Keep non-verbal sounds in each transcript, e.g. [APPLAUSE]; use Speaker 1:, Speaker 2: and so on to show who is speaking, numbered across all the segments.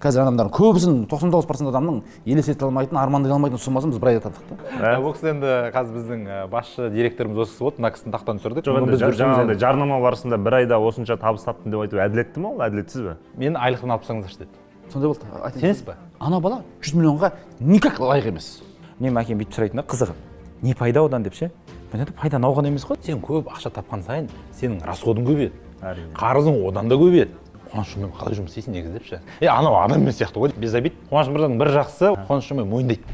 Speaker 1: қазір адамдардың көбісін тоқсан тоғыз процент адамның елестете алмайтын армандай алмайтын сомасын біз бір айда таптық
Speaker 2: та ол ә, ә, кісі енді қазір біздің ә, басшы директорымыз осы болды мына кісіні тақтан түсірдік жоқ енді жаңағыдай жарнама барысында бір айда осынша табыс таптым деп айту әділетті ма ол әділетсіз бе мені айлықтан алып тастаңыздаршы деді
Speaker 3: сондай болды сенесіз ба ана бала жүз миллионға никак лайық емес менің әкем бүйтіп сұрайтын да
Speaker 2: қызығы не пайда одан деп ше понятно пайдаң ауған емес қой сен көп ақша тапқан сайын сенің расходың көбейеді әрине қарызың одан да көбейеді қуаныш шүменов қалай жұмыс істейсің негізі деп е анау адам
Speaker 1: емес сияқты ғой без обид қуаныш мырзаның бір жақсысы қуаныш шүменов мойындайды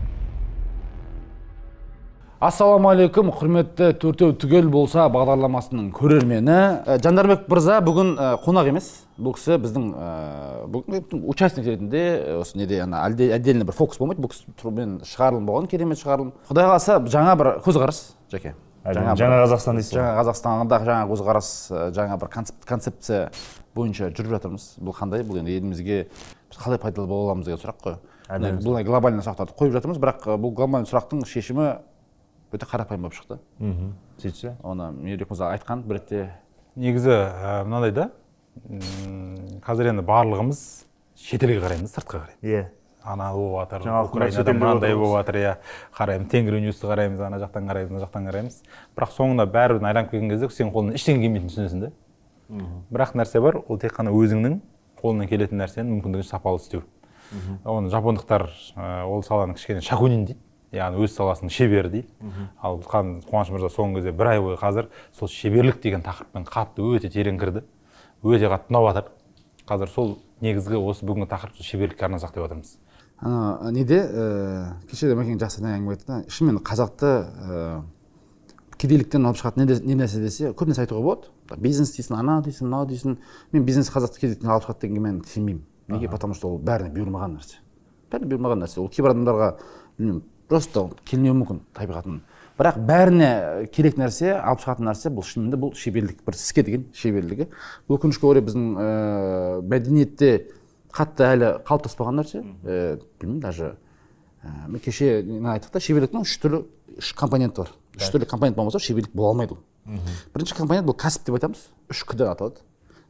Speaker 1: ассалаумағалейкум құрметті төртеу түгел болса бағдарламасының көрермені ә, жандарбек мырза бүгін ә, қонақ емес бұл кісі біздің ә, участник ретінде ә, осы неде ана отдельно бір фокус болмайды бұл кісі шығарылым болған керемет шығарылым құдай қаласа жаңа бір көзқарас жәке жаңа, жаңа қазақстан дейсіз жаңа қазақстандағы жаңа көзқарас ә, жаңа бір концепция бойынша жүріп жатырмыз бұл қандай бұл енді елімізге біз қалай пайдалы бола аламыз деген сұрақ қой бұл глобальный сұрақтарды қойып жатырмыз бірақ бұл глобальный сұрақтың шешімі өте қарапайым болып шықты мхм сөйтсе оны мейірбек мырза айтқан бір ретте
Speaker 2: негізі мынандай да қазір енді барлығымыз шетелге қараймыз сыртқа қараймыз иә ана болып жатыр украинада мынандай болып жатыр иә қараймыз тенгри ньюсты қараймыз ана жақтан қараймыз мына жақтан қараймыз бірақ соңында бәрібір айналып келген кезде сенің қолыңнан ештеңе келмейтінін түсінесің да бірақ нәрсе бар ол тек қана өзіңнің қолыңнан келетін нәрсені мүмкіндігінше сапалы істеу оны жапондықтар ол саланы кішкене шакунин дейді яғни өз саласының шебері дейді ал қуаныш мырза соңғы кезде бір ай бойы қазір сол шеберлік деген тақырыппен қатты өте терең кірді өте қатты ұнап жатыр қазір сол негізгі осы бүгінгі тақырып шеберлікке арнасақ деп жатырмыз
Speaker 1: ана неде ә, кеше мәкең жақсы әңгіме айтты да шынымен қазақты ә, кедейліктен алып шығатын не, нәрсе десе көп нәрсе айтуға болады бизнес дейсің ана дейсің мынау дейсің мен бизнес қазақты кезектен алып шығады дегенге мен сенбеймін неге потому что ол бәріне бұйырмаған нәрсе бәріне бұйырмаған нәрсе ол кейбір адамдарға білмеймін просто келмеуі мүмкін табиғатынан бірақ бәріне э, керек нәрсе алып шығатын нәрсе бұл шынында бұл шеберлік бір іске деген шеберлігі өкінішке орай біздің ә, мәдениетте қатты әлі қалыптаспаған нәрсе ә, білмеймін даже ә, кеше айттық та шеберліктің үш түрлі үш компоненті бар үш түрлі компонент болмаса шеберлік бола алмайды ол бірінші компания бұл кәсіп деп айтамыз үш к дан аталады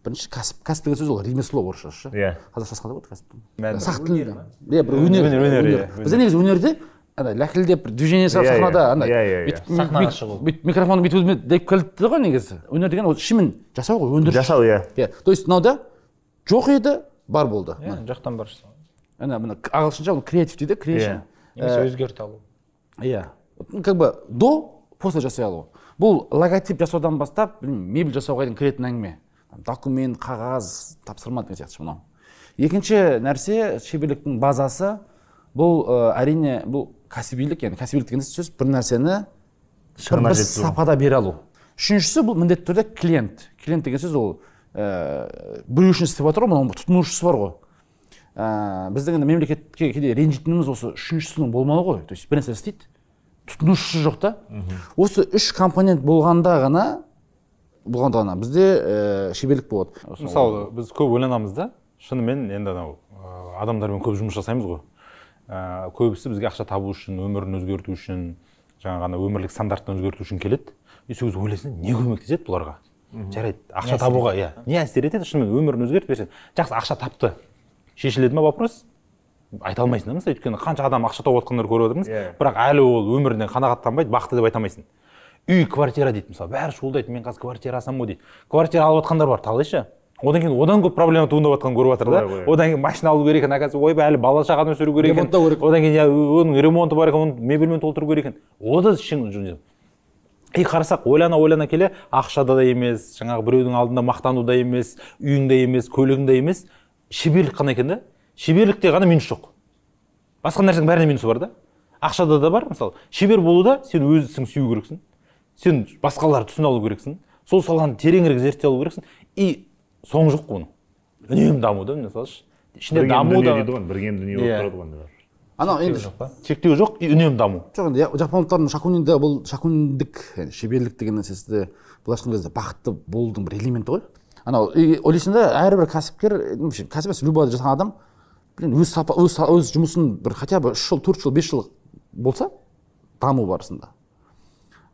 Speaker 1: бірінші кәсіп кәсіп деген сөз ол ремесло орысшасы ше иә қазақшасы қалай болады кәсіптің сақ тілінде иә бір өнер өнер иә бізде негізі өнерде ана ләкілдеп бір движение жасап сахнада ана иә иә, иә, иә, иә. сахнаға шығу бүйтіп микрофон бүйтіп деп келді ғой негізі өнер деген ол шынымен жасау ғой өндіріс жасау иә иә то есть мынауда жоқ еді бар болды иә жақтан бар ана мына ағылшынша оны креатив дейді креатив немесе ә, өзгерте алу иә как бы до после жасай алу бұл логотип жасаудан бастап мебель жасауға дейін кіретін әңгіме документ қағаз тапсырма деген сияқты мынау екінші нәрсе шеберліктің базасы бұл әрине бұл кәсібилік яғни кәсібилік деген сөз бір нәрсені бір, сапада бере алу үшіншісі бұл міндетті түрде клиент клиент деген сөз ол ә, біреу үшін істеп жатыр ғой мынау тұтынушысы бар ғой ә, біздің енді мемлекетке кейде ренжитініміз осы үшіншісінің болмауы ғой то есть бір нәрсе істейді тұтынушысы жоқ та осы үш компонент болғанда ғана болғанда ғана бізде
Speaker 2: ә, шеберлік болады мысалы біз көп ойланамыз да шынымен енді анау э, адамдармен көп жұмыс жасаймыз ғой ә, көбісі бізге ақша табу үшін өмірін өзгерту үшін жаңағы ана өмірлік стандартын өзгерту үшін келеді и сол кезде ойлайсың не көмектеседі бұларға жарайды ақша табуға иә не әсер етеді шынымен өмірін өзгертіп берсе жақсы ақша тапты шешіледі ма вопрос айта алмайсың да мысалы өйткені қанша адам ақша тауып жатқандарды көріп отырмыз иә. бірақ әлі ол өмірінен қанағаттанбайды бақытты деп айта алмайсың үй квартира дейді мысалы бәрі шуылдайды мен қазір квартира алсам ғой дейді квартира алып жатқандар бар талай ше одан кейін одан көп проблема туындап жатқанын көріп жатыр да одан кейін машина алу керек екен оказывается ойбай әлі бала шағаны өсіру керек екен ремонттау керек одан кейін иә, оның ремонты бар екен оны мебельмен толтыру керек екен ол да и қарасақ ойлана ойлана келе ақшада да емес жаңағы біреудің алдында мақтану да емес үйіңде емес көлігіңде емес шеберлік қана екен да шеберлікте ғана минус жоқ басқа нәрсенің бәріне минусы бар да ақшада да бар мысалы шебер болуда сен өз ісіңді сүю керексің сен басқаларды түсіне алу керексің сол саланы тереңірек зерттей алу керексің и соңы жоқ оның үнемі даму да міне салшы ішінде даму да дейді ғой
Speaker 1: бірген дүние болып иә. тұрады ғой анау енді жоқ па шектеу жоқ и үнемі даму жоқ енді жапондықтардың шакунинде бұл шакуниндік шеберлік деген нәрсесі былайша айтқан кезде бақытты болудың бір элементі ғой анау ойлайсың да әрбір кәсіпкер кәсіп емес любой жасаған адам өз сапа өз, өз жұмысын бір хотя бы үш жыл төрт жыл бес жыл болса даму барысында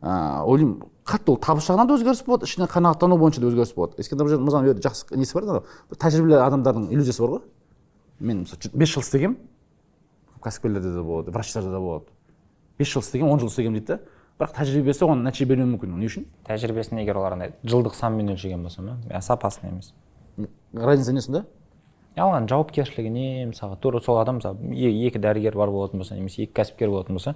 Speaker 1: ыыы ойлаймын қатты ол табыс жағынан да өзгеріс болады ішінен қанағаттану бойынша да өзгеріс болады ескендір мырзаның ерде жақсы несі бар анау тәжірибелі адамдардың иллюзиясы бар ғой мен мысалы бес жыл істегенмін кәсіпкерлерде де болады врачтарда да болады бес жыл істегенмін он жыл істегенмін дейді да бірақ тәжірибесі оған нәтиже бермеуі мүмкін не үшін тәжірибесін егер олар андай жылдық санмен өлшеген
Speaker 4: болса ма сапасын емес разница несінде яғни жауапкершілігіне мысалы тура сол адам мысалы екі дәрігер бар болатын болса немесе екі кәсіпкер болатын болса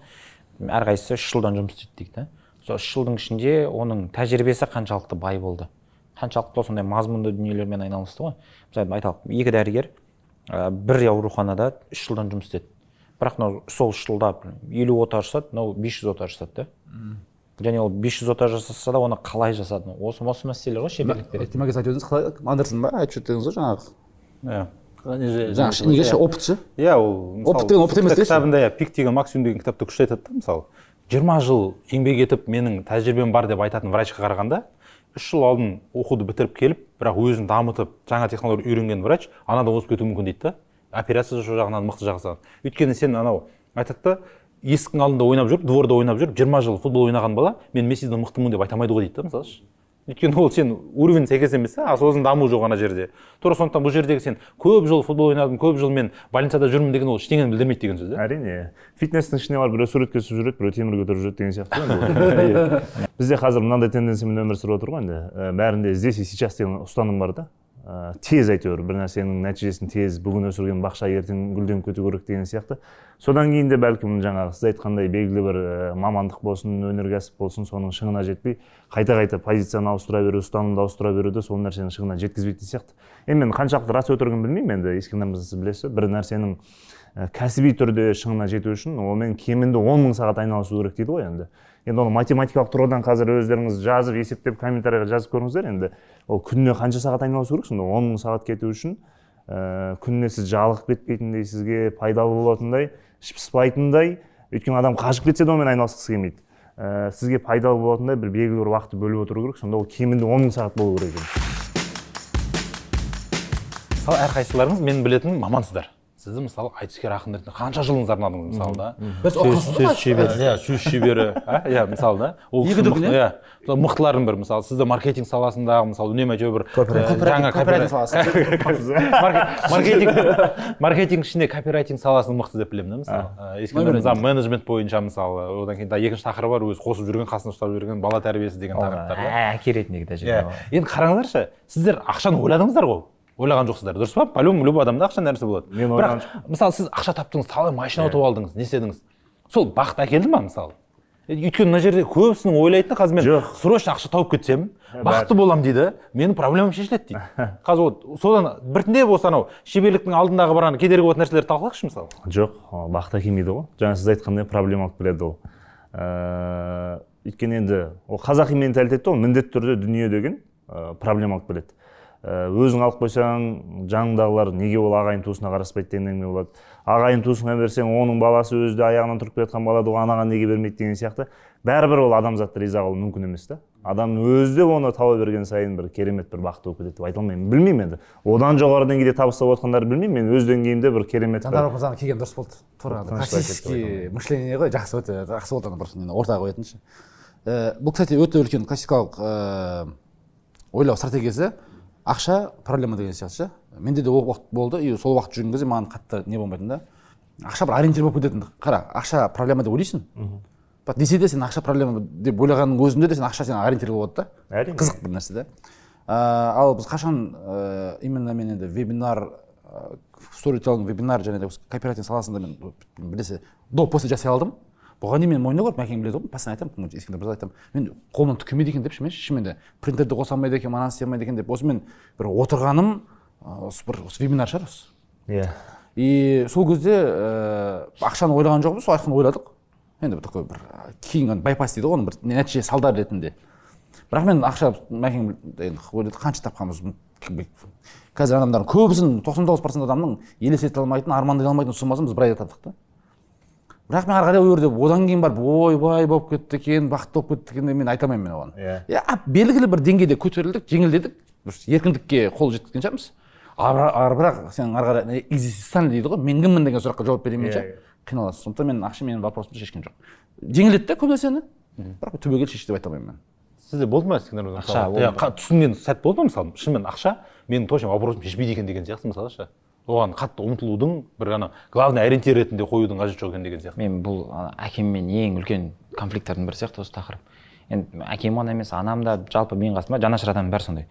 Speaker 4: әрқайсысы үш жылдан жұмыс істейді дейді да сол үш жылдың ішінде оның тәжірибесі қаншалықты бай болды қаншалықты сондай мазмұнды дүниелермен айналысты ғой мысалы айталық екі дәрігер ә, бір ауруханада үш жылдан жұмыс істеді бірақ мынау сол үш жылда елу ота жасады мынау бес жүз ота жасады да және ол бес жүз ота жасаса да оны қалай жасады осы осы мәселелер ғой шеберлік
Speaker 1: береді магаз айтып қалай андерсон ба айтып жүрдіңіз ғой жаңағы иә
Speaker 2: негеше неге ше иә ол деген опыт емес кітабында иә пик деген максимум деген кітапта күшті айтады да мысалы жиырма жыл еңбек етіп менің тәжірибем бар деп айтатын врачқа қарағанда үш жыл алдын оқуды бітіріп келіп бірақ өзін дамытып жаңа технология үйренген врач анадан озып кетуі мүмкін дейді да операция жасау жағынан мықты жағынан өйткені сен анау айтады да есіктің алдында ойнап жүріп дворда ойнап жүріп жиырма жыл футбол ойнаған бала мен мессиден мықтымын деп айта алмайды ғой дейді да мысалы өйткені ол сен уровень сәйкес емес а сосын даму жоқ ана жерде тура сондықтан бұл жердегі сен көп жыл футбол ойнадым көп жыл мен больницада жүрмін деген ол ештеңені білдірмейді деген сөз да әрине фитнестің ішіне барып біреу суретке түсіп жүреді біреу темір көтеріп жүреді
Speaker 3: деген сияқты [LAUGHS] иә. бізде қазір мынандай тенденциямен өмір сүріп отыр ғой енді ә, бәрінде здесь и сейчас деген ұстаным бар да ә, тез әйтеуір бір нәрсенің нәтижесін тез бүгін өсірген бақша ертең гүлденіп кету керек деген сияқты содан кейін де бәлкім жаңағы сіз айтқандай белгілі бір э, мамандық болсын өнеркәсіп болсын соның шыңына жетпей қайта қайта позицияны ауыстыра беру ұстанымды ауыстыра беру де сол нәрсенің шыңына жеткізбейтін сияқты енді мен қаншалықты рас өтірігін білмеймін енді мырза сіз білесіз бір нәрсенің э, кәсіби түрде шыңына жету үшін онымен кемінде он мың сағат айналысу керек дейді ғой енді енді оны математикалық тұрғыдан қазір өздеріңіз жазып есептеп комментарийға жазып көріңіздер енді ол күніне қанша сағат айналысу керек сонда он мың сағат кету үшін ә, күніне сіз жалығып кетпейтіндей сізге пайдалы болатындай пыспайтындай өйткені адам қажып кетсе де онымен айналысқысы келмейді ә, сізге пайдалы болатындай бір белгілі бір уақытты бөліп отыру керек сонда ол кемінде он мың сағат болу керек екен
Speaker 2: мысалы әрқайсыларыңыз мен білетін мамансыздар сізді мысалы айтыскер ақындардың қанша жылыңызды арнадыңыз мысалы да біз сөз шебері иә сөз шебері [LAUGHS] иә мысалы да ол иә, иә. мықтылардың бірі мысалы сізді маркетинг саласындағы мысалы үнемі әйтеуір бір жаңа [LAUGHS] маркетинг маркетинг ішінде копирайтинг саласын мықты деп білемін да мысалы өйткені менеджмент бойынша мысалы одан кейін екінші тақырыбы бар өзі қосып жүрген қасында ұстап жүрген бала тәрбиесі деген тақырыптар ә, әке ретіндегі тәжірибе иә. енді қараңыздаршы сіздер ақшаны ойладыңыздар ғой ойлаған жоқсыздар дұрыс па по любому любой адамда ақша нәрсе болады мен бірақ мысалы сіз ақша таптыңыз талай машина иә. ұтып алдыңыз не істедіңіз сол бақыт әкелді ма мысалы өйткені мына жерде көбісінің ойлайтыны қазір мен жоқ срочно ақша тауып кетсем бақытты боламын дейді менің проблемам шешіледі дейді [LAUGHS] қазір вот содан біртіндеп осы анау шеберліктің алдындағы бір ана кедергі болатын нәрселерді талқылайықшы мысалы
Speaker 3: жоқ бақыт әкелмейді ғой жаңа сіз айтқандай проблема алып келеді ол ә, өйткені енді ол қазақи менталитетте ол міндетті түрде дүние деген ә, проблема алып келеді Э, өзің алып қойсаң жаныңдағылар неге ол ағайын туысына қараспайды деген әңгіме болады ағайын туысыңа берсең оның баласы өзі де аяғынан тұрып келе жатқан бала да анаға неге бермейді деген сияқты бәрібір ол адамзатты риза қылу мүмкін емес та адамның өзі де оны тауа берген сайын бір керемет бір бақытты болып кетеді деп айта алмаймын білмеймін енді одан жоғары деңгейде табыс тауып жатқандарды білмеймін мен өз деңгейімде бір керемет жанар
Speaker 1: мырзаның келгені дұрыс болды тура классический мышление ғой жақсы өте жақсы болды ана бір ортаға қоятыншы э, бұл кстати өте үлкен классикалық э, ойлау стратегиясы ақша проблема деген сияқты ше менде де уақыт болды и сол уақыт жүрген кезде маған қатты не болмайтын да ақша бір ориентир болып кететін қара ақша проблема деп ойлайсың десе де сен ақша проблема деп ойлағанның өзінде де сен ақша сен ориентир болып да қызық бір нәрсе да э, ал біз қашан ә, именно мен енді вебинар сторителлинг э, вебинар және де кооператив саласында мен білесе до после жасай алдым бұған дейін мен мойнына көріп мәкең біледі ғой постоянно айтамын тұңғыш ескендір мырза айтамын мен түк келмейді екен депші мен шынымен де принтерді қоса алмайды екен ананы істей алмайды екен деп осы мен бір отырғаным осы бір осы вебинар шығар осы иә и сол кезде ыыы э, ақшаны ойлаған жоқпыз сол ақшаны ойладық енді такой бір кейін байпас дейді ғой оның бір нәтиже салдары ретінде бірақ мен ақша мәкең енді ойлады қанша тапқанбыз қазір адамдардың көбісін тоқсан тоғыз процент адамның елестете алмайтын армандай алмайтын суммасын біз бір айда таптық та бірақ мен ары қарай деп одан кейін барып ойбай болып кетті екен бақытты болып кетті екен мен айта алмаймын мен оған иә yeah. белгілі бір деңгейде көтерілдік жеңілдедік еркіндікке қол жеткізген шығармыз ар бірақ сен ары қарай экзистенциальный дейді ғой мен кіммін деген сұраққа жауап бере алмайынша қиналасың сондықтан мен ақша менің вопросымды шешкен жоқ жеңілдетті да көп нәрсені бірақ түбегейлі шешті деп айта алмаймын мен сізде болды ма сіздің иә түсінген сәт болды ма
Speaker 2: мысалы шынымен ақша менің точно вопросымды шешпейді екен деген сияқты мысалы ше оған қатты ұмтылудың бір ана главный ориентир ретінде қоюдың қажеті жоқ екен деген сияқты
Speaker 4: мен бұл әкеммен ең үлкен конфликттердің бірі сияқты осы тақырып енді әкем ғана емес анам да жалпы менің қасымда жанашыр адамның бәрі сондай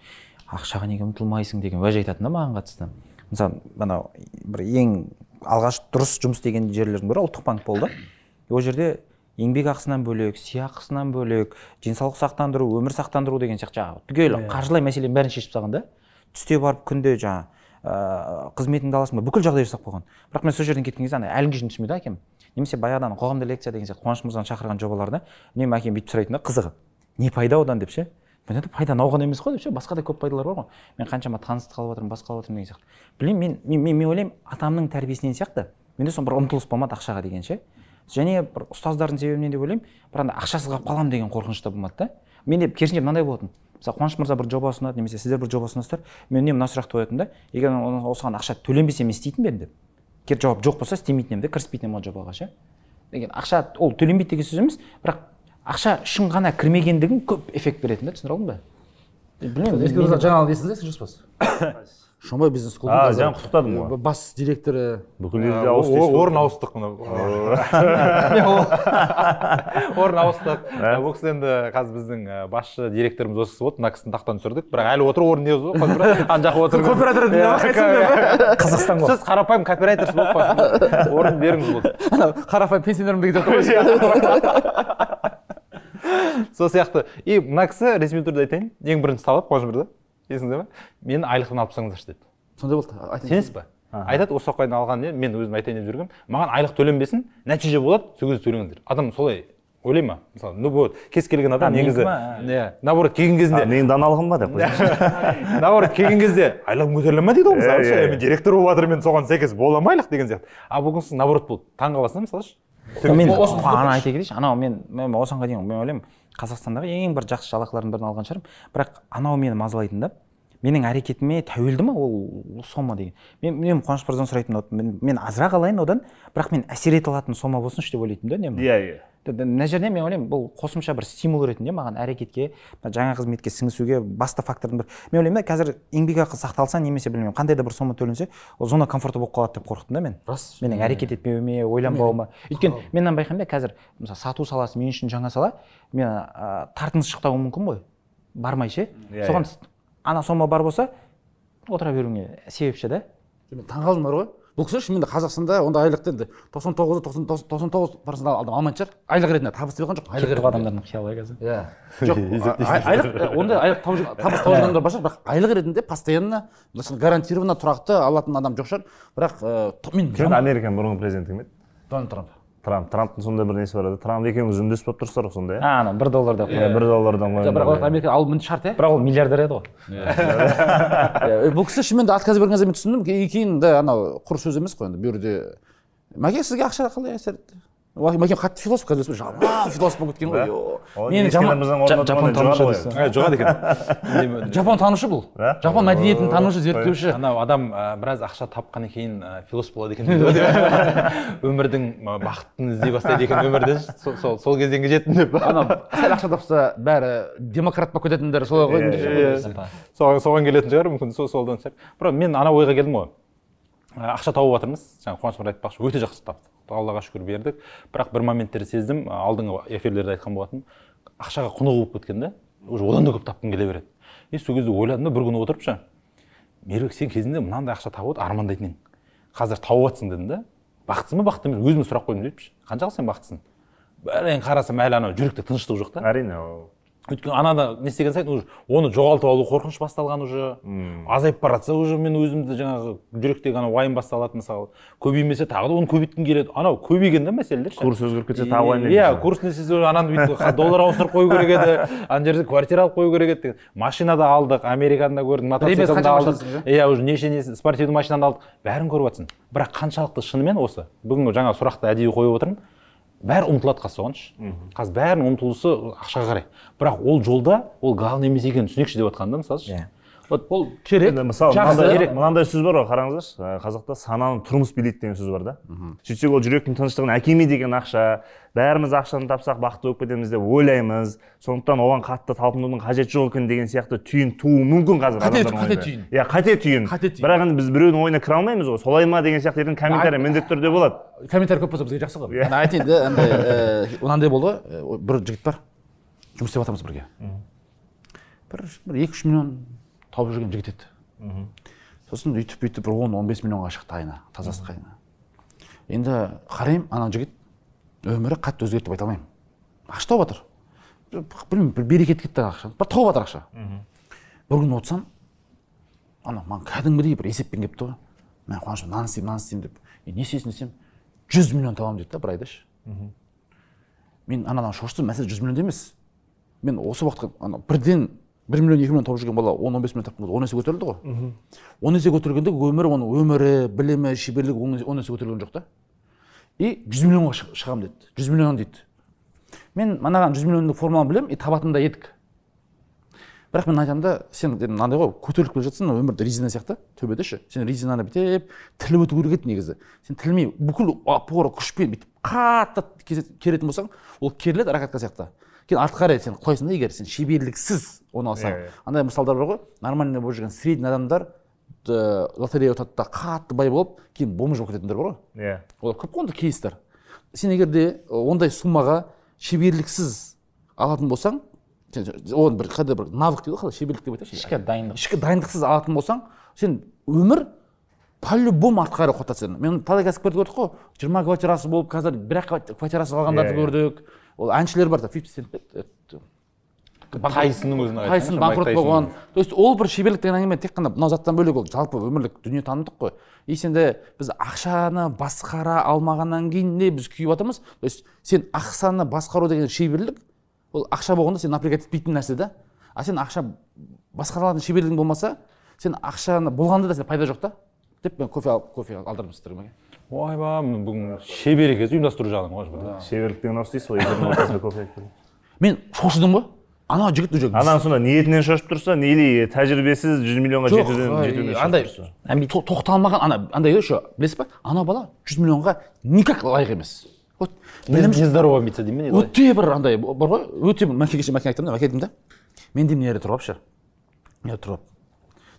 Speaker 4: ақшаға неге ұмтылмайсың деген уәж айтатын да маған қатысты мысалы анау бір ең алғаш дұрыс жұмыс істеген жерлердің бірі ұлттық банк болды ол жерде еңбек ақысынан бөлек сыйақысынан бөлек денсаулық сақтандыру өмір сақтандыру деген сияқты жаңағы түгел иә. қаржылай мәселенің бәрін шешіп тастаған да түсте барып күнде жаңағы ыыы қызметіңді аласың ба бүкіл жағдай жасап қойған бірақ мен сол жерден кеткен кезде ана әлі түсінбейді әкем немесе ана қоғамда лекция деген сияқты қуаныш мырзаны шақырған жобаларда үнемі әкем бүйтіп сұрайтын да қызығы не пайда одан деп ше мен айтамын пайда науқан емес қой деп ше басқа да көп пайдалар бар ғой мен қаншама танысты алып жатырмын басқа алып жатырмын деген сияқты білмеймін мен мен, мен, ойлаймын атамның тәрбиесінен сияқты менде сол бір ұмтылыс болмады ақшаға деген ше және бір ұстаздардың себебінен деп ойлаймын бірақ ақшасыз қалып қаламын деген қорқыныш та болмады да менде керісінше мынандай болатын мысалы қуаныш мырза бір жоба ұсынады немесе сіздер бір жоба ұсынасыздар мен үнемі мына сұрақты қоятын да егер осыған ақша төленбесе мен істейтін бе едім деп егер жауап жоқ болса істемейтін едім де кіріспейтін едім ол жобаға ше деген ақша ол төленбейді деген сөз емес бірақ
Speaker 1: ақша үшін ғана кірмегендігін көп эффект беретін да түсіндіре алдым ба білмеймін жаңалық есіңізде [COUGHS] шомбай бизнес клубы а жаңа құттықтадым ғой бас директоры бүкіл елде ауысты орын ауыстық мынау [LAUGHS]
Speaker 2: [LAUGHS] орын ауыстық ә? бұл кісі енді қазір біздің басшы директорымыз осы кісі болды мына кісіні тақтан түсірдік бірақ әлі отыр орын
Speaker 1: ғой [LAUGHS] ана жаққа отыр копирайтер қазақстан сіз қарапайым копирайтерсіз болып орын беріңіз болды анау қарапайым пенсионермін деген сияқты ғой
Speaker 2: сол сияқты и мына кісі ресми түрде айтайын ең бірінші талап қожа мырза есіңізде ма мені айлықтан алып тастаңыздаршы деді сондай болды сенесіз ба айтады осы дейін алған не мен өзім айтайын деп жүргенім маған айлық төленбесін нәтиже болады сол кезде төлеңіздер адам солай ойлай ма мысалы ну вот кез келген адам негізі иә наоборот келген кезінде менің даналығым ба деп [LAUGHS] наоборот келген кезде айлығым көтеріле ма дейді ғой мысалы мен директор болып жатырмын мен соған сәйкес бола ма айлық деген сияқты а бұл кісі наоборот болды таң қаласың мысалы ше мен айта
Speaker 4: кетейінші анау мен осыған дейін мен ойлаймын қазақстандағы ең бір жақсы жалақылардың бірін алған шығармын бірақ анау мені мазалайтын да менің әрекетіме тәуелді ма ол сома деген мен үнемі қуаныш мырзадан сұрайтын мен, азырақ алайын одан бірақ мен әсер ете алатын сома болсыншы деп ойлайтынмын да үнемі иә иә мына жерде мен ойлаймын бұл қосымша бір стимул ретінде маған әрекетке жаңа қызметке сіңісуге басты фактордың бір мен ойлаймын да қазір еңбекақы сақталса немесе білмеймін қандай да бір сома төленсе ол зона комфорта болып қалады деп қорықтым да мен рас менің әрекет етпеуіме ойланбауыма өйткені мен мынаны байқаймын да қазір мысалы сату саласы мен үшін жаңа сала мен ә, тартыныс шықтауым мүмкін ғой бармай ше соған ана сома
Speaker 1: бар болса отыра беруіңе себепші да таңқалдым бар ғой бұл кісі шынымен де қазақстанда ондай айлықты енді тоқсан тоғыз тоқсан тоғыз процент адам алмайтын шығар айлық ретінде табыс деп жоқ айлық ретінде адамдардың қиялы қазір иә жоқ [LAUGHS] айлық ондай айлық табыс тауып адамдар бар шығар бірақ айлық ретінде постоянно гарантированно тұрақты алатын адам жоқ шығар бірақ мен
Speaker 3: американың бұрынғы президенті кім еді дональд трамп трамп трамптың сондай бір несі бар еді трамп екеуіңіз үндес болып тұрсыздар ғой сонда
Speaker 1: иә ана бір доллар деп иә бір доллардан ғой бірақ ол америка ал міндет шарт иә бірақ ол миллиардер еді ғой бұл кісі шынымен де отказ берген мен түсіндім кейін де анау құр сөз емес қой енді бұл жерде мәке сізге ақша қалай әсер етті мен қатты философ қазір жаман философ болып кеткен ғой мені жапон танушы екен жапон танушы бұл жапон мәдениетін танушы зерттеуші
Speaker 2: анау адам біраз ақша тапқаннан кейін философ болады екен өмірдің бақытын іздей бастайды екен өмірде сол сол кезеңге жеттім деп анау сәл ақша
Speaker 1: тапса бәрі демократ болып кететіндер солай ғой соған
Speaker 2: келетін шығар мүмкін солдан бірақ мен ана ойға келдім ғой Э, ақша тауып жатырмыз қуаныш қуанышбай айтпақшы өте жақсы таптық аллаға шүкір бердік бірақ бір моменттерді сездім алдыңғы эфирлерде айтқан болатын ақшаға құнығы болып кеткен да уже одан да көп тапқым келе береді и сол кезде ойладым да бір күні отырып ше мейірбек сен кезінде мынандай ақша тауып армандайтын едің қазір тауып жатсың дедім да бақыттысың ба бақытты емес өзіме сұрақ қойдым сөйтіпші қаншалық сен бақыттысың бәрін қарасам әлі анау жүректе тыныштық жоқ та әрине өйткені ананы не істеген сайын уже оны жоғалтып алу қорқыныш басталған уже азайып бара жатса уже мен өзімді жаңағы жүректегі анау уайым басталады мысалы көбеймесе тағы да оны көбейткім келеді анау көбейген да мәселелер курс өзгеріп кетсе тағы уайым иә курс не істесе ананы бүйтіп доллар ауыстырып қою керек еді ана жерде квартира алып қою керек еді деген машина да алдық американы да көрдік мотоциклді да иә уже неше несін спортивный машинаны алдық бәрін көріп жатсың бірақ қаншалықты шынымен осы бүгінгі жаңа сұрақты әдейі қойып отырмын бәрі ұмтылады қазір соғаншы қазір бәрінің ұмтылысы ақшаға қарай бірақ ол жолда ол главный емес екенін түсінейікші деп жатқаны да мысалы
Speaker 1: вот бұл керек мысалы мынандай,
Speaker 3: мынандай сөз бар ғой қараңыздаршы қазақта сананы тұрмыс билейді деген сөз бар да сөйтсек ол жүректің тыныштығын әкеме деген ақша бәріміз ақшаны тапсақ бақытты болып кетеміз деп ойлаймыз сондықтан оған қатты талпынудың қажеті жоқ екен деген сияқты түйін тууы мүмкін қазір қате қате түйін иә қате түйін қате түйін бірақ енді біз біреудің ойына кіре алмаймыз ғой солай ма деген сияқты ертең комментарий міндетті
Speaker 1: түрде болады комментарий көп болса бізге жақсы ғой иә. айтайын да андай мынандай болды ғой бір жігіт бар жұмыс істеп жатырмыз бірге бір екі үш миллион тауып жүрген жігіт еді сосын үйтіп бүйтіп бір он он бес миллионға шықты айына тазасық айына енді қараймын ана жігіт өмірі қатты өзгерді деп айта алмаймын ақша тауып жатыр білмеймін бір берекет кетті ақша бір тауып жатыр ақша бір күні отырсам ана маған кәдімгідей бір есеппен келіпті ғой мә қуаныш мынаны істеймін мынаны істеймін деп не істейсің десем жүз миллион табамын дейді да бір айда ше мен анадан шошытым мәселе жүз миллионда емес мен осы уақытқа ана бірден бір миллион екі миллион тауып жүрген бала он он бес миллион тапқан он есе көтерілді ғой он есе көтерілгенде өмірі оның өмірі білімі шеберлігі он есе көтерілген жоқ та и жүз миллионға шығамын деді жүз миллион дейді мен манаған жүз миллионның формуланы білемін и табатын да едік бірақ мен айтамын да сен мынандай ғой көтеріліп келе жатсың өмірде резина сияқты төбеде ше сен резинаны бүйтіп тіліп өту керек еді негізі сен тілмей бүкіл опора күшпен бүйтіп қатты керетін болсаң ол керіледі ракатка сияқты кейін артқа қарай сен құлайсың да егер сен шеберліксіз оны алсаң андай мысалдар бар ғой нормальный болып жүрген средний адамдар лотерея ұтады да қатты бай болып кейін бомж болып кететіндер бар ғой иә олар көп қой ондай кейстер сен егер де ондай суммаға шеберліксіз алатын болсаң сен бір қандай бір навык дейді ғой қалай шеберлік деп айтайықшы ішкі дайындық ішкі дайындықсыз алатын болсаң сен өмір по любому артқа қарай құлатады сені мен талай кәсіпкерді көрдік қой жиырма квартирасы болып қазір бір ақ квартирасы алғандарды көрдік ол әншілер бар фифти сент
Speaker 2: тайсонның өзін тайсон банкрот болған
Speaker 1: то есть ол бір шеберлік деген әңгіме тек қана мынау заттан бөлек ол жалпы өмірлік дүниетанымдық қой и сенде біз ақшаны басқара алмағаннан кейін не біз күйіп жатырмыз то есть сен ақшаны басқару деген шеберлік ол ақша болғанда сен напрягать етпейтін нәрсе да а сен ақша басқара алатын шеберлігің болмаса сен ақшаны болғанда да сенде пайда жоқ та деп мен кофе алып кофе алдырдым сіздерге ойбай
Speaker 2: бүгін шебер екенсіз ұйымдастыру жағынан ғой да. шеберліктен ұрыстайсыз ғой екеуінің ортасында
Speaker 1: мен шошыдым ғой анау жігіт уже ананың сонда ниетінен шошып тұрса или тәжірибесіз жүз миллионға жетуден андай тоқталмаған ана андай еще білесіз ба анау бала жүз миллионға никак лайық емес вот
Speaker 2: нездоровый
Speaker 1: амбиция деймін мен өте бір андай бар ғой өте мәкеге кеше мәкең айтамын да мәке айттым да менде мына жерде тұрып алшы мына жерде тұрып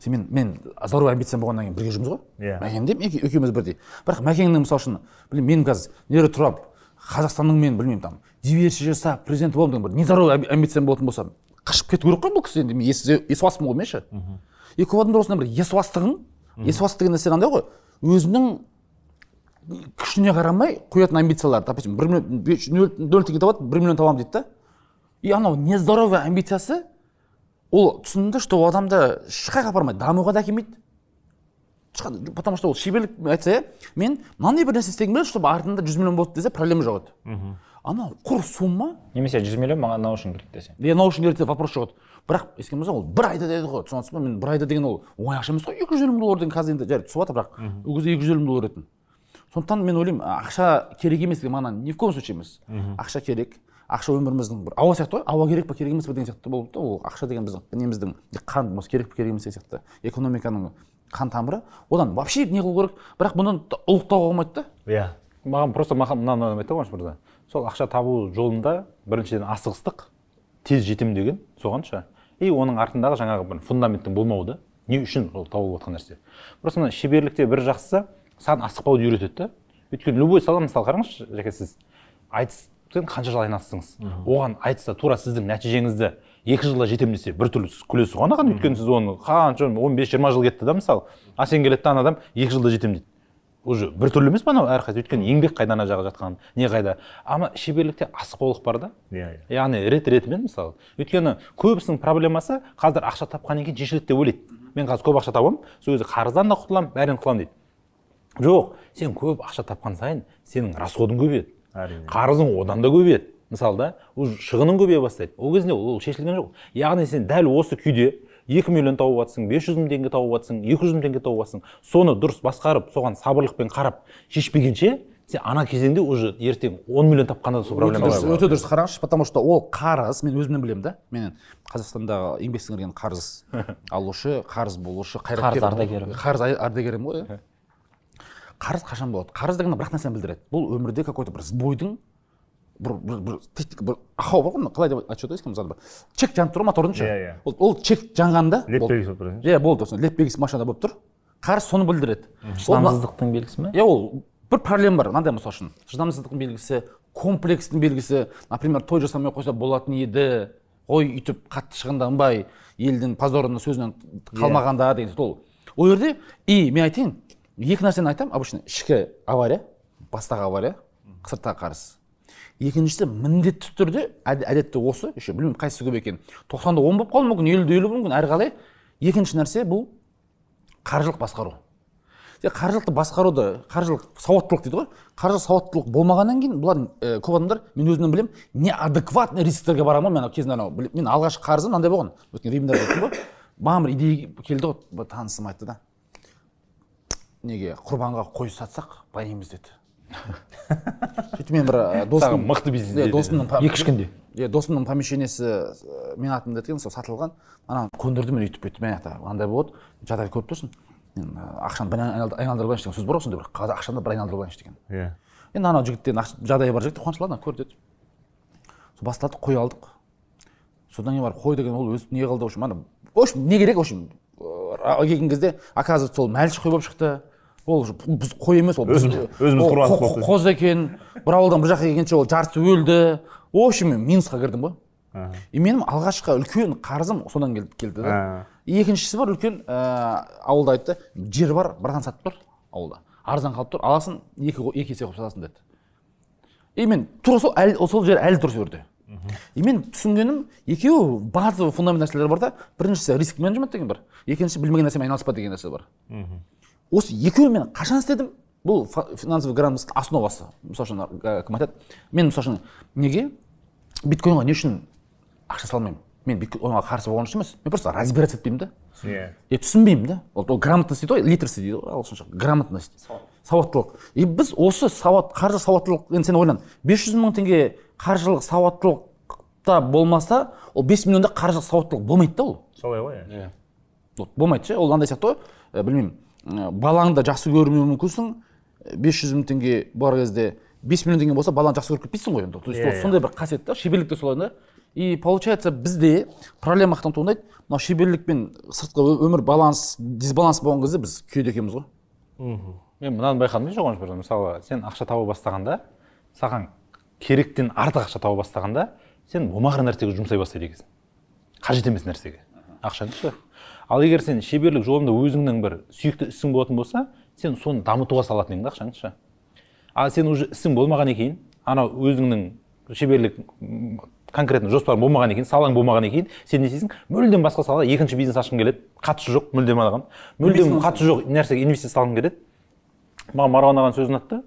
Speaker 1: сен мен мен здоровый амбициям болғаннан кейін бірге жүрміз ғой иә мәкен де екеуміз бірдей бірақ мәкеңнің мысалы үшін білмеймін мен қазір нере тұрап қазақстанның мен білмеймін там диверсия жасап президент боламын деген бір нездоровый амбициям болатын болса қашып кету керек қой бұл кісі енді мен есуаспын ғой мен ше и көп осындай бір есуастығың есуас деген нәрсе қандай ғой өзінің күшіне қарамай қоятын амбициялар допустим бір миллион нөл теңге табады бір миллион табамын дейді да и анау нездоровый амбициясы ол түсінді что ол адамды ешқайға апармайды дамуға да әкелмейді потому что ол шеберлік айтса иә мен мынандай бір нәрсе істегім келеді чтобы артында жүз миллион болды десе проблема жоқ еді анау құр сумма немесе жүз миллион маған мынау үшін керек десе иә мынау үшін керек деп вопрос жоқ еді бірақ еске болса ол бір айда деді ғой ба мен бір айда деген ол оңай ақша емес қой екі жүз елу мың доллар деген қазір енді жарайды түсіп жатыр бірақ ол кезде екі жүз елу мың доллар еді сондықтан мен ойлаймын ақша керек емес деген мағына ни в коем случае емес ақша керек ақша өміріміздің бір ауа сияқты ғой ауа керек па керек емес па деген сияқты болды да ол ақша деген біздің неміздің қан осы керек па керек емес деген сияқты экономиканың қан тамыры одан вообще не қылу керек бірақ бұны ұлықтауға болмайды
Speaker 3: да
Speaker 2: иә
Speaker 1: маған просто маған мынаны ұнамайды да қуаныш мырза сол ақша табу жолында біріншіден асығыстық
Speaker 2: тез жетемін деген соған ша и оның артындағы жаңағы бір фундаменттің болмауы да не үшін ол табылып жатқан нәрсе просто мына шеберлікте бір жақсысы саған асықпауды үйретеді да өйткені любой сала мысалы қараңызшы жәке сіз айтыс қанша жыл айналыстыңыз оған айтса тура сіздің нәтижеңізді екі жылда жетемін десе біртүрлі сіз күлесіз ғой анаған өйткені сіз оны қанша он бес жиырма жыл кетті да мысалы а сен келеді да ана адам екі жылда жетемін дейді уже біртүрлі емес па анау әрқайсысы өйткені еңбек қайда ана жағы жатқан не қайда ама шеберлікте асықпаулық бар да иә yeah, иә. yeah. яғни рет ретімен мысалы өйткені көбісінің проблемасы қазір ақша тапқаннан кейін шешіледі деп ойлайды мен қазір көп ақша табамын сол кезде қарыздан да құтыламын бәрінен қыламын дейді жоқ сен көп ақша тапқан сайын сенің расходың көбейеді әрине қарызың одан да көбейеді мысалы да уже шығының көбейе бастайды ол кезде ол шешілген жоқ яғни сен дәл осы күйде екі миллион тауып жатсың бес жүз мың теңге тауып жатсың екі жүз мың теңге тауып жатсың соны дұрыс басқарып соған сабырлықпен қарап шешпегенше
Speaker 1: сен ана кезеңде уже ертең он миллион тапқанда да сол проблема өте дұрыс қараңызшы потому что ол қарыз мен өзімнен білемін да менен қазақстандағы еңбек сіңірген қарыз [LAUGHS] алушы қарыз болушы қарыз ардагері қарыз ардагерімін ғой иә қарыз қашан болады қарыз деген бір ақ нәрсені білдіреді бұл өмірде какой то бір сбойдың бір бір бір ақау бар ғой мына қалай деп отчет айтсам мысалы бір чек жанып тұр мотордың ше иә иә ол чек жанғанда лепбелгісі болып тұр иә, иә болды белгісі машинада болып тұр қарыз соны білдіреді шыдамсыздықтың белгісі ме иә ол бір проблема бар мынандай мысалы үшін шыдамсыздықтың белгісі комплекстің белгісі например той жасамай қойса болатын еді ғой үйтіп қатты шығынданбай елдің позорына сөзінен иә. қалмағанда деген ол ол жерде и мен айтайын екі нәрсені айтамын обычно ішкі авария бастағы авария сырттағы қарыз екіншісі міндетті түрде әдетте осы еще білмеймін қайсысы көп екенін тоқсанда он болып қалуы мүмкін елуде елу мүмкін әрі қалай екінші нәрсе бұл қаржылық басқару қаржылықты басқаруды қаржылық сауаттылық дейді ғой қаржылық сауаттылық болмағаннан кейін бұлар ә, көп адамдар мен өзімнен білемін неадекватный рисктерге барамын ғой мен кезінде анау мен алғашқы қарызым мынандай болған өткен айттым ғой маған бір идея келді ғой танысым айтты да неге құрбанға қой сатсақ байимыз деді сөйтіп мен бір э, досым мықты бизнес досымның екі үш күнде иә досымның помещениесі э, менің атымда екен сол сатылған ана көндірді мені өйтіп кетті мә ата андай болады жағдайды көріп тұрсың мен э, ақшаны бір айналдырып алайыншы деген сөз бар ғой сондай бір қазір ақшаны бір айналдырып алайыншы деген иә енді анау жігіттен жағдайы бар жігіт ана көр деді сол басталды қой алдық содан кейін барып қой деген ол өзі не қылды в общем ана в общем не керек в общем келген кезде оказывается сол мәліш қой болып шықты ол біз қой емес ол өзіміз қорғанып қоз екен бір ауылдан бір жаққа келгенше ол жартысы өлді в общем мен минусқа кірдім ғой и менің алғашқы үлкен қарызым содан келді келді да екіншісі бар үлкен ә, ауылда айтты жер бар бірдан сатып тұр ауылда арзан қалып тұр аласың екі, екі есе қылып сатасың деді и мен тура сол сол жер әлі тұр сол жерде и мен түсінгенім екеуі базовый фундамент нәрселер бар да біріншісі риск менеджмент деген бар екіншісі білмеген нәрсемен айналыспа деген нәрсе бар осы екеуін мен қашан істедім бұл финансовый грамотность основасы мысалы үшін кім айтады мен мысалы үшін неге биткоинға не үшін ақша салмаймын мен биткоинға қарсы болған үшін емес мен просто разбираться етпеймін да иә и түсінбеймін да ол грамотность дейді ғой литерсы дейді ғой ағылшынша грамотность сауаттылық и біз осы сауат қаржы сауаттылық енді сен ойлан бес жүз мың теңге қаржылық сауаттылықта болмаса ол бес миллионда қаржылық сауаттылық болмайды да ол солай ғой иә, иә. болмайды ше ол андай сияқты ғой білмеймін балаңды жақсы көрмеуі мүмкінсің э, бес жүз мың теңге бар кезде бес миллион теңге болса баланы жақсы көріп кетпейсің ғой енді то есть yeah, иә, иә. сондай бір қасиет та шеберлік те солай да и получается бізде проблема қаяқтан туындайды мынау шеберлік пен сыртқы өмір баланс дисбаланс болған кезде біз күйеді екенбіз ғой мхм
Speaker 2: мен мынаны байқадым да қуаныш мырза мысалы сен ақша таба бастағанда саған керектен артық ақша таба бастағанда сен болмаған нәрсеге жұмсай бастайды екенсің қажет емес нәрсеге ақшаны ше ал егер сен шеберлік жолында өзіңнің бір сүйікті ісің болатын болса сен соны дамытуға салатын едің да ақшаңызшы ал сен уже ісің болмағаннан кейін анау өзіңнің шеберлік конкретно жоспарың болмағаннан кейін салаң болмағаннан кейін сен не істейсің мүлдем басқа салада екінші бизнес ашқың келеді қатысы жоқ мүлдем анаған мүлдем қатысы жоқ нәрсеге инвестиция салғың келеді маған марғұлан ағаның сөзі ұнады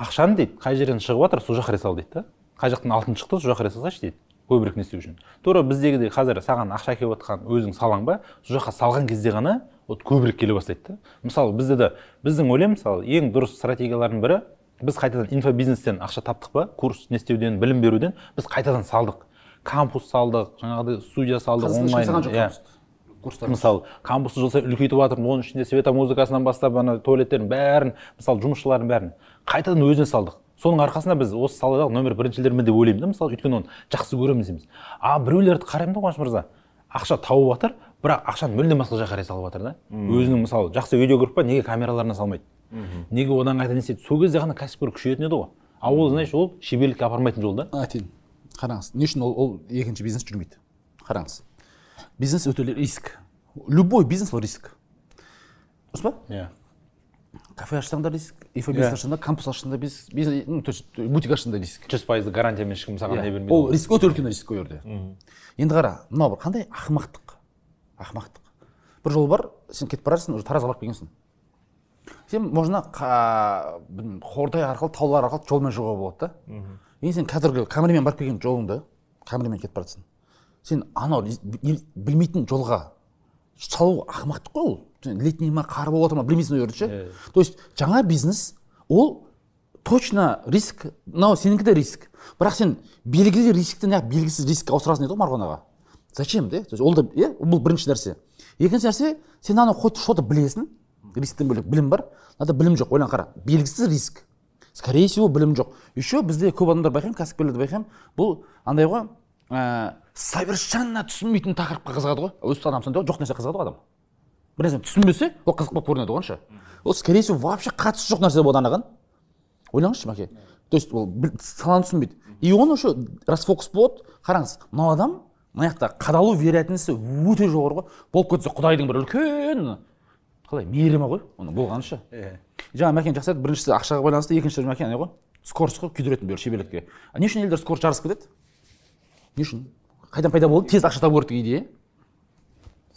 Speaker 2: ақшаны дейді қай жерден шығып жатыр сол жаққа сал дейді да қай жақтан алтын шықты сол жаққа кіре салсайшы дейді көбірек не істеу үшін тура біздегідей қазір саған ақша келіп жатқан өзің салаң ба сол жаққа салған кезде ғана вот көбірек келе бастайды да мысалы бізде де біздің ойлаймын мысалы ең дұрыс стратегиялардың бірі біз қайтадан инфобизнестен ақша таптық па курс не істеуден білім беруден біз қайтадан салдық кампус салдық жаңағыдай студия салдық онлайн иә. курстар мысалы кампусты жыл сайын үлкейтіп жатырмыз оның ішінде света музыкасынан бастап ана туалеттердің бәрін мысалы жұмысшылардың бәрін қайтадан өзіне салдық соның арқасында біз осы саладағы нөмір біріншілермін деп ойлаймын да мысалы өйткені оны жақсы көреміз дейміз а біреулерді қараймын да қуаныш мырза ақша тауып жатыр бірақ ақшаны мүлдем басқа жаққа қарай салып жатыр да өзінің мысалы жақсы па неге камераларына салмайды неге одан қайта не істейді сол кезде
Speaker 1: ғана кәсіпкер күшейетін еді ғой а ол знаешь ол шеберлікке апармайтын жол да әтен қараңыз не үшін ол, ол екінші бизнес жүрмейді қараңыз бизнес өте риск любой бизнес ол риск дұрыс па иә кафе ашсаңдар дейсіз иә. инфобизнес ашсаңдар кампус ашсаңдар ну то есть бутик ашсаңдар дейсік жүз пайызды гарантиямен ешкім саған иә. не бермейді ол риск өте үлкен риск ол жерде енді қара мынау бір қандай ақымақтық ақымақтық бір жол бар сен кетіп бара жатрсың уже таразға барып келгенсің сен можно қордай арқылы таулар арқылы жолмен шығуға болады да енді сен қазіргі камермен барып келген жолыңды камермен кетіп бара жатрсың сен анау білмейтін жолға салу ақымақтық қой ол летний ма қар болып жатыр ма білмейсің ол жерде ше то есть жаңа бизнес ол точно риск мынау сенікі де риск бірақ сен белгілі рискті неғып белгісіз рискке ауыстырасың дейді ғой марғұлан аға зачем да то есть ол да иә бұл бірінші нәрсе екінші нәрсе сен ана хоть что то білесің рисктен бөлек білім бар мынада білім жоқ ойлан қара белгісіз риск скорее всего білім жоқ еще бізде көп адамдар байқаймын кәсіпкерлерді байқаймын бұл андай ғой ә, совершенно түсінбейтін тақырыпқа қызығады ғой өз санамсыз жоқ нәрсе қызығады ғой адам бір нәрсені түсінбесе ол қызық болып көрінеді оған ше ол скорее всего вообще қатысы жоқ нәрсе болды анаған ойлаңызшы мәке то есть ол саланы түсінбейді и он еще расфокус болады қараңыз мынау адам мына жақта қадалу вероятность өте жоғары ғой болып кетсе құдайдың бір үлкен қалай мейірімі ғой оның болғаны ше иә жаңа мәкен жақсы айтты біріншісі ақшаға байланысты екіншісі мәкен не ғой скорость қой күйдіретін бір шеберлікке не үшін елдер скорость жарысып кетеді не үшін қайдан пайда болды тез ақша табу керек идея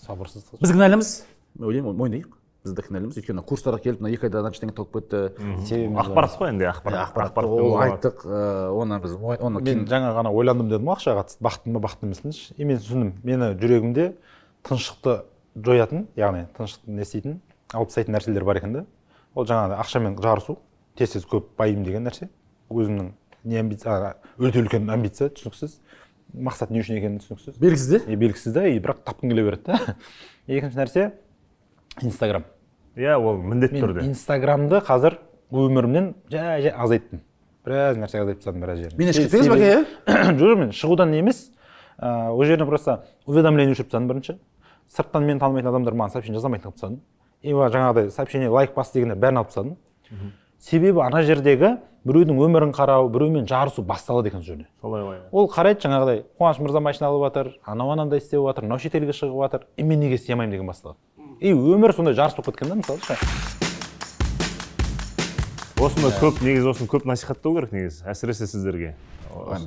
Speaker 1: сабырсыздық біз кінәліміз ойлаймын мойындайық біз кінәліміз өйткені курстарға келіп мына екі айда ана ештеңе тауып кетті себебі ақпарат қой енді ақпарат ақпарат ол айттық оны біз оны мен жаңа ғана ойландым дедім ғой ақшаға қатысты
Speaker 2: бақытты ма бақытты емеспін и мен түсіндім мені жүрегімде тыныштықты жоятын яғни тыныштықты не істейтін алып тастайтын нәрселер бар екен да ол жаңағы ақшамен жарысу тез тез көп байым деген нәрсе өзімнің не амбиция өте үлкен амбиция түсініксіз мақсат не үшін екені түсініксіз белгісіз де белгісіз да и бірақ тапқың келе береді да [LAUGHS] екінші нәрсе инстаграм иә ол міндетті түрде мен инстаграмды қазір өмірімнен жай жай азайттым біраз нәрсе азайтып тастадым біраз жерін мен шығып кеттіңіз бәке иә жоқ мен шығудан емес ыыы ол жерде просто уведомление өшіріп тастадым бірінші сырттан мені танымайтын адамдар маған сообщение жазамайтын қылып тастадым и жаңағыдай сообщение лайк бас дегендер бәрін алып тастадым себебі ана жердегі біреудің өмірін қарау біреумен жарысу басталады екен сол жерде солай ғой ол қарайды жаңағыдай қуаныш мырза машина алып жатыр анау анандай істеп жатыр мынау шетелге шығып жатыр и мен неге істей алмаймын деген басталады и өмір сондай жарыс болып кеткен да мысалы ше
Speaker 3: осыны көп
Speaker 1: негізі осыны көп насихаттау керек негізі әсіресе сіздерге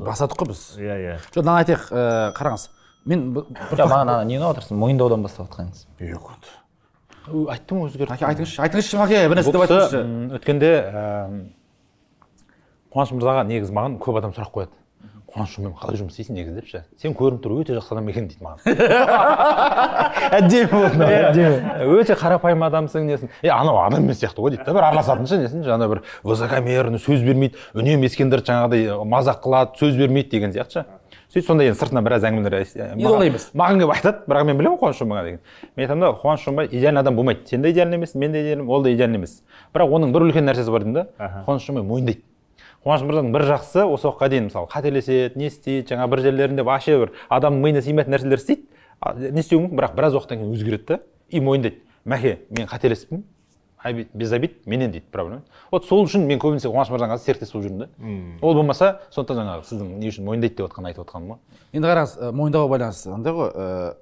Speaker 1: басадық қой біз иә иә жоқ мынаны айтайық э, қараңыз мен жоқ бағана нені отырсың мойындаудан бастап жатқаныңыз жоқ айттым ғой өзгерт айтыңызшы айтыңызшы маке бір нәрсе деп айтыңызшы
Speaker 2: өткенде қуаныш мырзаға негізі маған көп адам сұрақ қояды қуанышыңмен мен қалай жұмыс істейсің негізі деп сен көрініп тұр өте жақсы адам екен дейді маған [LAUGHS] әдемі болдың иә. әдемі өте қарапайым адамсың несін е анау адам емес сияқты ғой дейді да бір араласатын ше несін жаңағы бір высокомерный сөз бермейді үнемі ескендірді жаңағыдай мазақ қылады сөз бермейді деген сияқты ше сөйтіп сонда енді сыртынан біраз әңгімелер олай емес маған келіп айтады бірақ мен білемін қуаныш шомбайға деген мен айтамын да қуаныш жұмбай идеальный адам болмайды сен де идеальный емессің мен де идеальный ол да идеальный емес бірақ оның бір үлкен нәрсесі бар деймін да қуаныш жұмбай мойындайды қуаныш мырзаның бір жақсы осы уақытқа дейін мысалы қателеседі не істейді жаңағы бір жерлерінде вообще бір адамның миына сыймайтын нәрселер істейді не істеуі мүмкін бірақ біраз уақыттан кейін өзгереді да и мойындайды мәке мен қателесіппін обид без обид менен дейді проблема вот сол үшін мен көбінесе қуаныш мырзаның қазір серіктес болып жүрмін да ол болмаса сондықтан жаңағы сіздің не үшін мойындайды деп отқан айтып отқаным ғой
Speaker 1: енді қараңыз мойындауға байланысты андай ғой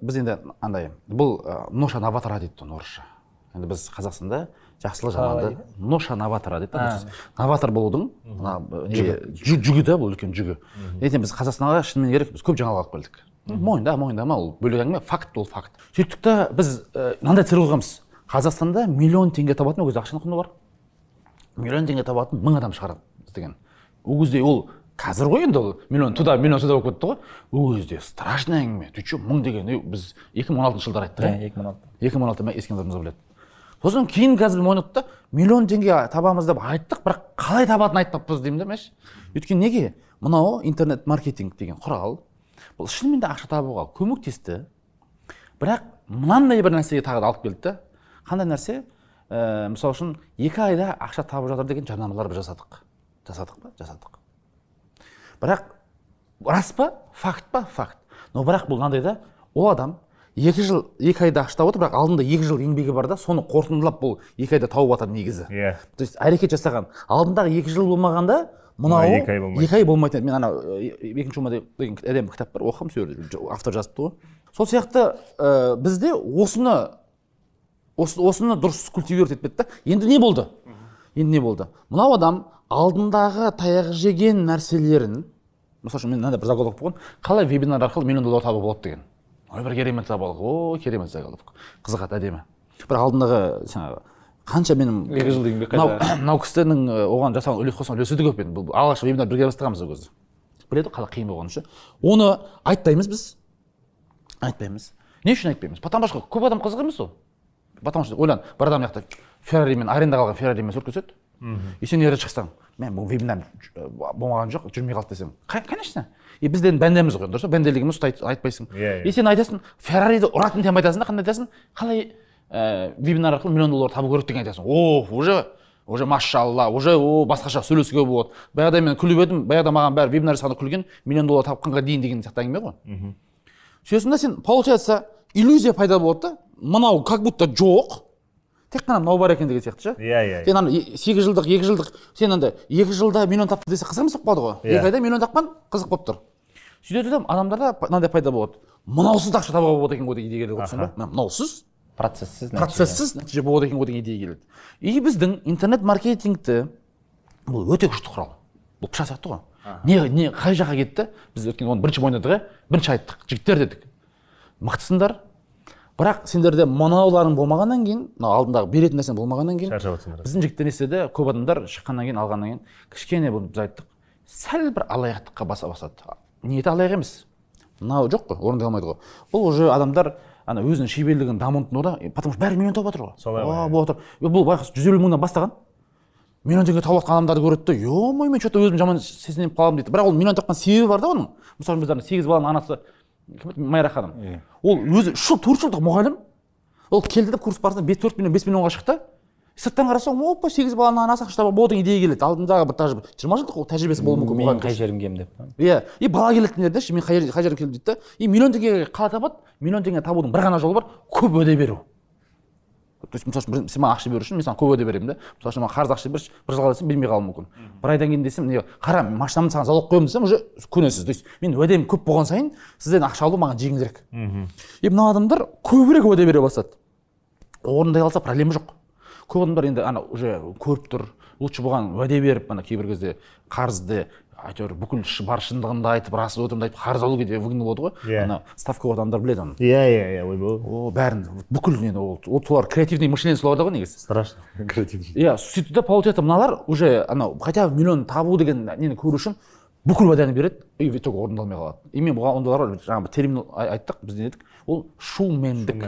Speaker 1: біз енді андай бұл нуша ноша новатора дейді орысша енді біз қазақстанда жақсылық жаманды ноша новатора дейді да новатор болудың мына жүгі да бұл үлкен жүгі ертең біз қазақстанға шынымен керек біз көп жаңалық алып келдік мойында мойындама ол бөлек әңгіме факт ол факт сөйттік та біз э, мынандай цель қойғанбыз қазақстанда миллион теңге табатын ол кезде ақшаның құны бар миллион теңге табатын мың адам шығарады деген ол кезде ол қазір ғой енді ол миллион туда миллион сюда болып кетті ғой ол кезде страшный әңгіме ты че мың деген біз екі мың он алтыншы жылдары айттық иә екі мың он алты екі мың он алты ма ескендіріміз біледі сосын кейін қазір мойындық та миллион теңге табамыз деп айттық бірақ қалай табатынын айтпаппыз деймін да мәш өйткені неге мынау интернет маркетинг деген құрал бұл шынымен де ақша табуға көмектесті бірақ мынандай бір нәрсеге тағы да алып келді да қандай нәрсе ә, э, мысалы үшін екі айда ақша табып жатыр деген жарнамалар біз жасадық жасадық па жасадық бірақ рас па факт па факт но бірақ бұл мынандай да ол адам екі жыл екі айда аштап отыр бірақ алдында екі жыл еңбегі бар да соны қорытындылап бұл екі айда тауып жатыр негізі иә то есть әрекет жасаған алдындағы екі жыл болмағанда мынау екі ай болмайды екі ай болмайтын еді мен ана э, екінші ума деген әдемі кітап бар оқығанмын сол жерде автор жазыпты ғой сол сияқты э, бізде осыны осыны дұрыс культивировать етпеді да енді не болды енді не болды мынау адам алдындағы таяқ жеген нәрселерін мысалы үшін мен мынандай бір заголовок болған қалай вебинар арқылы миллион доллар табуға болады деген ой бір керемет забаловка о керемет заголовок қызығады әдемі бірақ алдындағы жаңағы қанша менің екі жыл еңбек мынау мынау кісінің оған жасаған үлес қосқан үлесі де көп енді бұл алғаш вебинар бірге бастағанбыз ол кезде біледі ғой қалай қиын болғанын ше оны айтпаймыз біз айтпаймыз не үшін айтпаймыз потому что көп адам қызық емес ол потому что ойлан бір адам мына жақта мен арендаға алған мен суретке түседі сен ері шықсаң мен бұл вебинар э, болмаған жоқ жүрмей қалды десең конечно и бізде енді бәндеміз ғой дұрыс па бәнделігіміз айтпайсың иә yeah, иә. yeah. и сен айтасың феррариді ұратын деп айтасың да қандай айтасың қалай ә, вебинар арқылы миллион доллар табу керек деген айтасың о уже уже машалла уже о басқаша сөйлесуге болады баяғыда мен күліп едім баяғыда маған бәрі вебинар жасағанда күлген миллион доллар тапқанға дейін деген сияқты әңгіме ғой мхм сөйтесің да сен получается иллюзия пайда болады да мынау как будто жоқ тек қана мынау бар екен деген сияқты ше иә иә сен иә. ана сегіз жылдық екі жылдық сен анда екі жылда миллион тапты десе қызық емес болып қалады ғой иә. екі айда миллион тапқан қызық болып тұр сөйтеді де адамдарда мынандай пайда болады мынаусыз да ақша табуға болады екен ғой деген идея келеді ғой түсіндің ба мынаусыз процесссіз процессіз нәтиже болады екен ғой деген идея келеді и біздің интернет маркетингті бұл өте күшті құрал бұл пышақ сияқты ғой не не қай жаққа кетті біз өткенде оны бірінші мойындадық иә бірінші айттық жігіттер дедік мықтысыңдар бірақ сендерде мынауларың болмағаннан кейін мына алдындағы беретін нәрсең болмағаннан кейін шаршап жатсыңдар біздің жігіттер не істеді көп адамдар шыққаннан кейін алғаннан кейін кішкене бұл біз айттық сәл бір алаяқтыққа баса бастады ниеті алаяқ емес мынау жоқ қой орындай алмайды ғой бұл уже адамдар ана өзінің шеберлігін дамытын да потому что бәрі миллион тауып жатыр ғой солай болып жатыр бұл байқаса жүз елу мыңнан бастаған миллион теңге тауып жатқан адамдарды көреді да е мое мен че то өзім жаман сезініп қаламын дейді бірақ ол миллион тапқан себебі бар да оның мысалы ана сегіз баланың анасы майра ханым э. ол өзі үш жыл төрт жылдық мұғалім ол келді де курс барысында бес төрт миллион бес миллионға шықты сырттан қарасаң опа сегіз баланы анасы ақшалап болдың идея келеді алдындағы бір даже жиырма жылдық ол тәжірибесі болуы мүмкін менің қай жерім кем деп иә и бала келеді мына деші мен қай жерім кем дейді да и миллион теңге қалай табады миллион теңге табудың бір ғана жолы бар көп уәде беру то есть мысалы үшін сен маған ақша беру үшін мен саған көп уәде беремін да мысалы үшін маған қарыз ақша берші бір жылға десем бермей қалуым мүмкін бір айдан кейін десем не қара машинамды саған залог қоямын десем уже көнесіз то есть менің уәдем көп болған сайын сізден ақша алу маған жеңілірек и мына адамдар көбірек уәде бере бастады орындай алса проблема жоқ көп адамдар енді ана уже көріп тұр лучше бұған уәде беріп ана кейбір кезде қарызды әйтеуір бүкіл бар шындығымды айтып рас өтірімді айтып қарыз алу кезде выгнал болады ғой иә ана ставка адамдар біледі оны иә иә иә ойбай о бәрін бүкіл нені ол ол солар креативный мышление соларда ғой негізі страшно [LAUGHS] креативный иә сөйтті да получается мыналар уже анау хотя бы миллион табу деген нені көру үшін бүкіл уәдені береді и в итоге орындалмай қалады и мен бұған ондайлар жаңағы термин айттық біз не дедік ол шумендік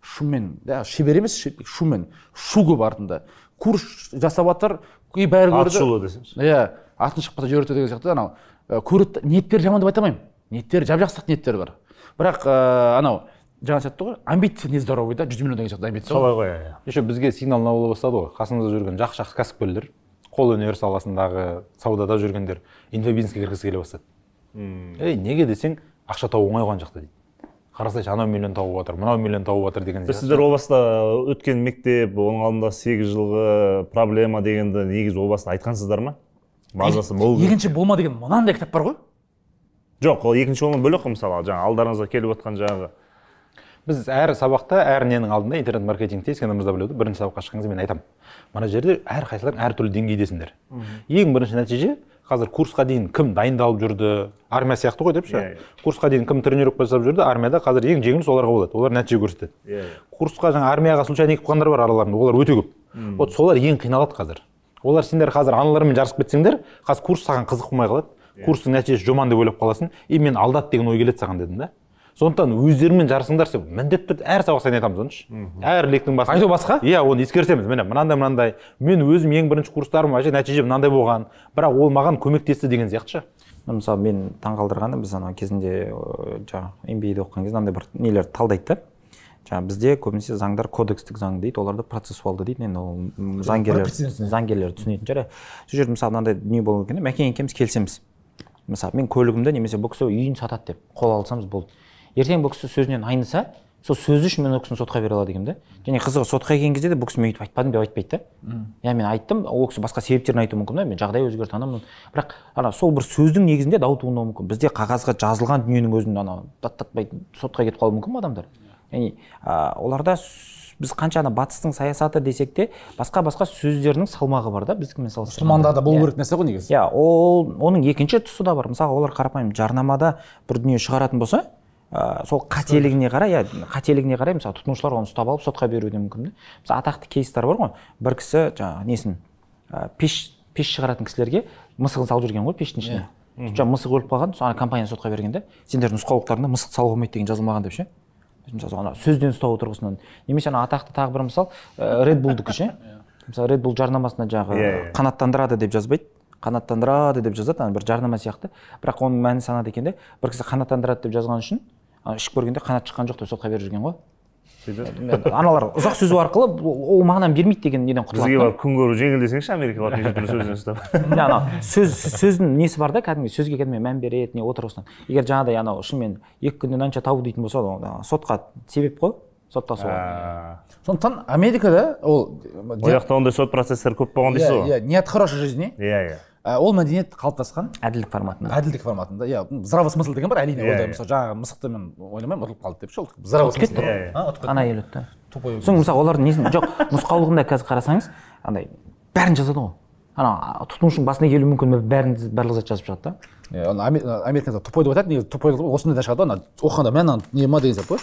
Speaker 1: шумен да шебер емес шумен шу көп артында курс жасап жатыр и бәрі көрді аты шулы десеңші иә атың шықпаса жібереді деген сияқты анау э, көреді ниеттері жаман деп айта алмаймын ниеттері жап жақсы ниеттері бар бірақ ә, анау жаңа айтты ғой амбиция нездоровый да жүз миллион деген сияқты амбиция солай
Speaker 2: ғой иә, иә еще бізге сигнал бола бастады ғой қасымызда жүрген жақсы жақсы кәсіпкерлер қолөнер саласындағы саудада жүргендер инфобизнеске кіргісі келе бастады
Speaker 3: ей
Speaker 2: неге десең ақша табу оңай ғой жақта дейді қарасайшы анау миллион тауып жатыр мынау миллион тауып жатыр деген сияқты сіздер о
Speaker 3: баста өткен мектеп оның алдында сегіз жылғы проблема дегенді негізі о баста айтқансыздар ма
Speaker 2: базасы мол екінші болма деген мынандай кітап бар ғой жоқ ол екінші болма бөлек қой мысалы жаңағы алдарыңызға келіп отқан жаңағы біз әр сабақта әр ненің алдында интернет маркетингте мырза біледі бірінші сабаққа шыққан мен айтамын мына жерде әр қайсыларың әртүрлі деңгейдесіңдер ең бірінші нәтиже қазір курсқа дейін кім дайындалып жүрді армия сияқты ғой депші? Иә, иә. курсқа дейін кім тренировка жасап жүрді армияда қазір ең жеңіл соларға болады олар нәтиже көрсетеді иә, иә. курсқа жаңа армияға случайно кетіп қалғандар бар араларында олар өте көп вот солар ең қиналады қазір олар сендер қазір аналармен жарысып кетсеңдер қазір курс саған қызық болмай қалады курстың нәтижесі жоман деп ойлап қаласың и мен алдады деген ой келеді саған дедім да сондықтан өздеріңмен жарысыңдар деп міндетті түрде әр сабақ сайын айтамыз онышы әр лектің басында айту басқа иә оны ескертеміз міне мынандай мынандай мен өзім ең бірінші курстарым вообще нәтиже мынандай болған бірақ ол маған көмектесті деген сияқты ше мысалы мен таңқалдырғаны біз анау кезінде
Speaker 4: жаңағы мбиде оқыған кезде мынандай бір нелерді талдайды да жаңағы бізде көбінесе заңдар кодекстік заң дейді оларды процессуалды дейді енді ол заңгерлер заңгерлер түсінетін шығар иә. сол жерде мысалы мынандай дүние болған екен да мәкең екеуміз келісеміз мысалы мен көлігімді немесе бұл кісі үйін сатады деп қол алсамыз болды ертең бұл кісі сөзінен айныса сол сөзі үшін мен ол кісіні сотқа бере алады екенмін да және қызығы сотқа келген кезде де бұл кісі мен өйтіп айтпадым деп айтпайды да иә мен айттым ол кісі басқа себептерін айтуы мүмкін да мен жағдай өзгерді анамын бірақ ана сол бір сөздің негізінде дау туындауы мүмкін бізде қағазға жазылған дүниенің өзін ана даттатпай сотқа кетіп қалуы мүмкін ба адамдар яғни оларда біз қанша ана батыстың саясаты десек те басқа басқа сөздерінің салмағы бар да біздікімен салыстырғанда да болу иә. керек нәрсе ғой негізі иә ол оның екінші тұсы да бар мысалы олар қарапайым жарнамада бір дүние шығаратын болса ә, сол қателігіне қарай иә қателігіне қарай мысалы тұтынушылар оны ұстап алып сотқа беруі де мүмкін да мысалы атақты кейстер бар ғой бір кісі жаңағы несін ә, пеш пеш шығаратын кісілерге мысығын салып жүрген ғой пештің ішіне yeah. Иә. мысық өліп қалған соны компания сотқа берген да сендердің нұсқаулықтарыңда мысық салуға болмайды деген жазылмаған деп ше мысалы ана сөзден ұстау тұрғысынан немесе ана атақты тағы бір мысал редбулдікі э, ше [LAUGHS] иә. мысалы редбул жарнамасына жаңағы иә, қанаттандырады деп жазбайды қанаттандырады деп жазады ана бір жарнама сияқты бірақ оның мәні санады екен де бір кісі қанаттандырады деп жазған үшін ішіп көргенде қанат шыққан жоқ деп сотқа беріп жүрген ғой
Speaker 3: сөйтіп аналар ұзақ сөзу
Speaker 4: арқылы ол мағынаны бермейді деген неден құтылады бізге барып
Speaker 3: күн көру жеңіл десеңізші америка латын сөзінен ұстап
Speaker 4: [LAUGHS] анау сөз сөздің несі бар да кәдімгі сөзге кәдімгі мән береді не отырғысынан егер жаңағыдай анау шынымен екі күнде мынанша табу дейтін болса сотқа себеп қой соттасуға ә.
Speaker 1: сондықтан америкада ол ол жақта
Speaker 3: ондай сот процесстері көп болған
Speaker 4: дейсіз иә, ғой
Speaker 1: иә нет хорошей жизни иә иә Ә, ол мәдениет қалыптасқан әділдік форматында әділдік форматында иә здравый смысл деген бар әрине иә, ондай иә. мысалы жаңағы мысықты мен ойламаймын ұтылып қалды деп ше ол здравый смысл иә, ана ел ұтты тупой мысалы олардың
Speaker 4: несін жоқ нұсқаулығында қазір қарасаңыз андай бәрін жазады ғой ана тұтынушының басына
Speaker 1: келуі мүмкін бәрін барлық зат жазып шығады да иә америкада тупой деп айтады негізі тупой осындайдан шығады ғой ана оқығанда мә мынаны не ма деген сияқты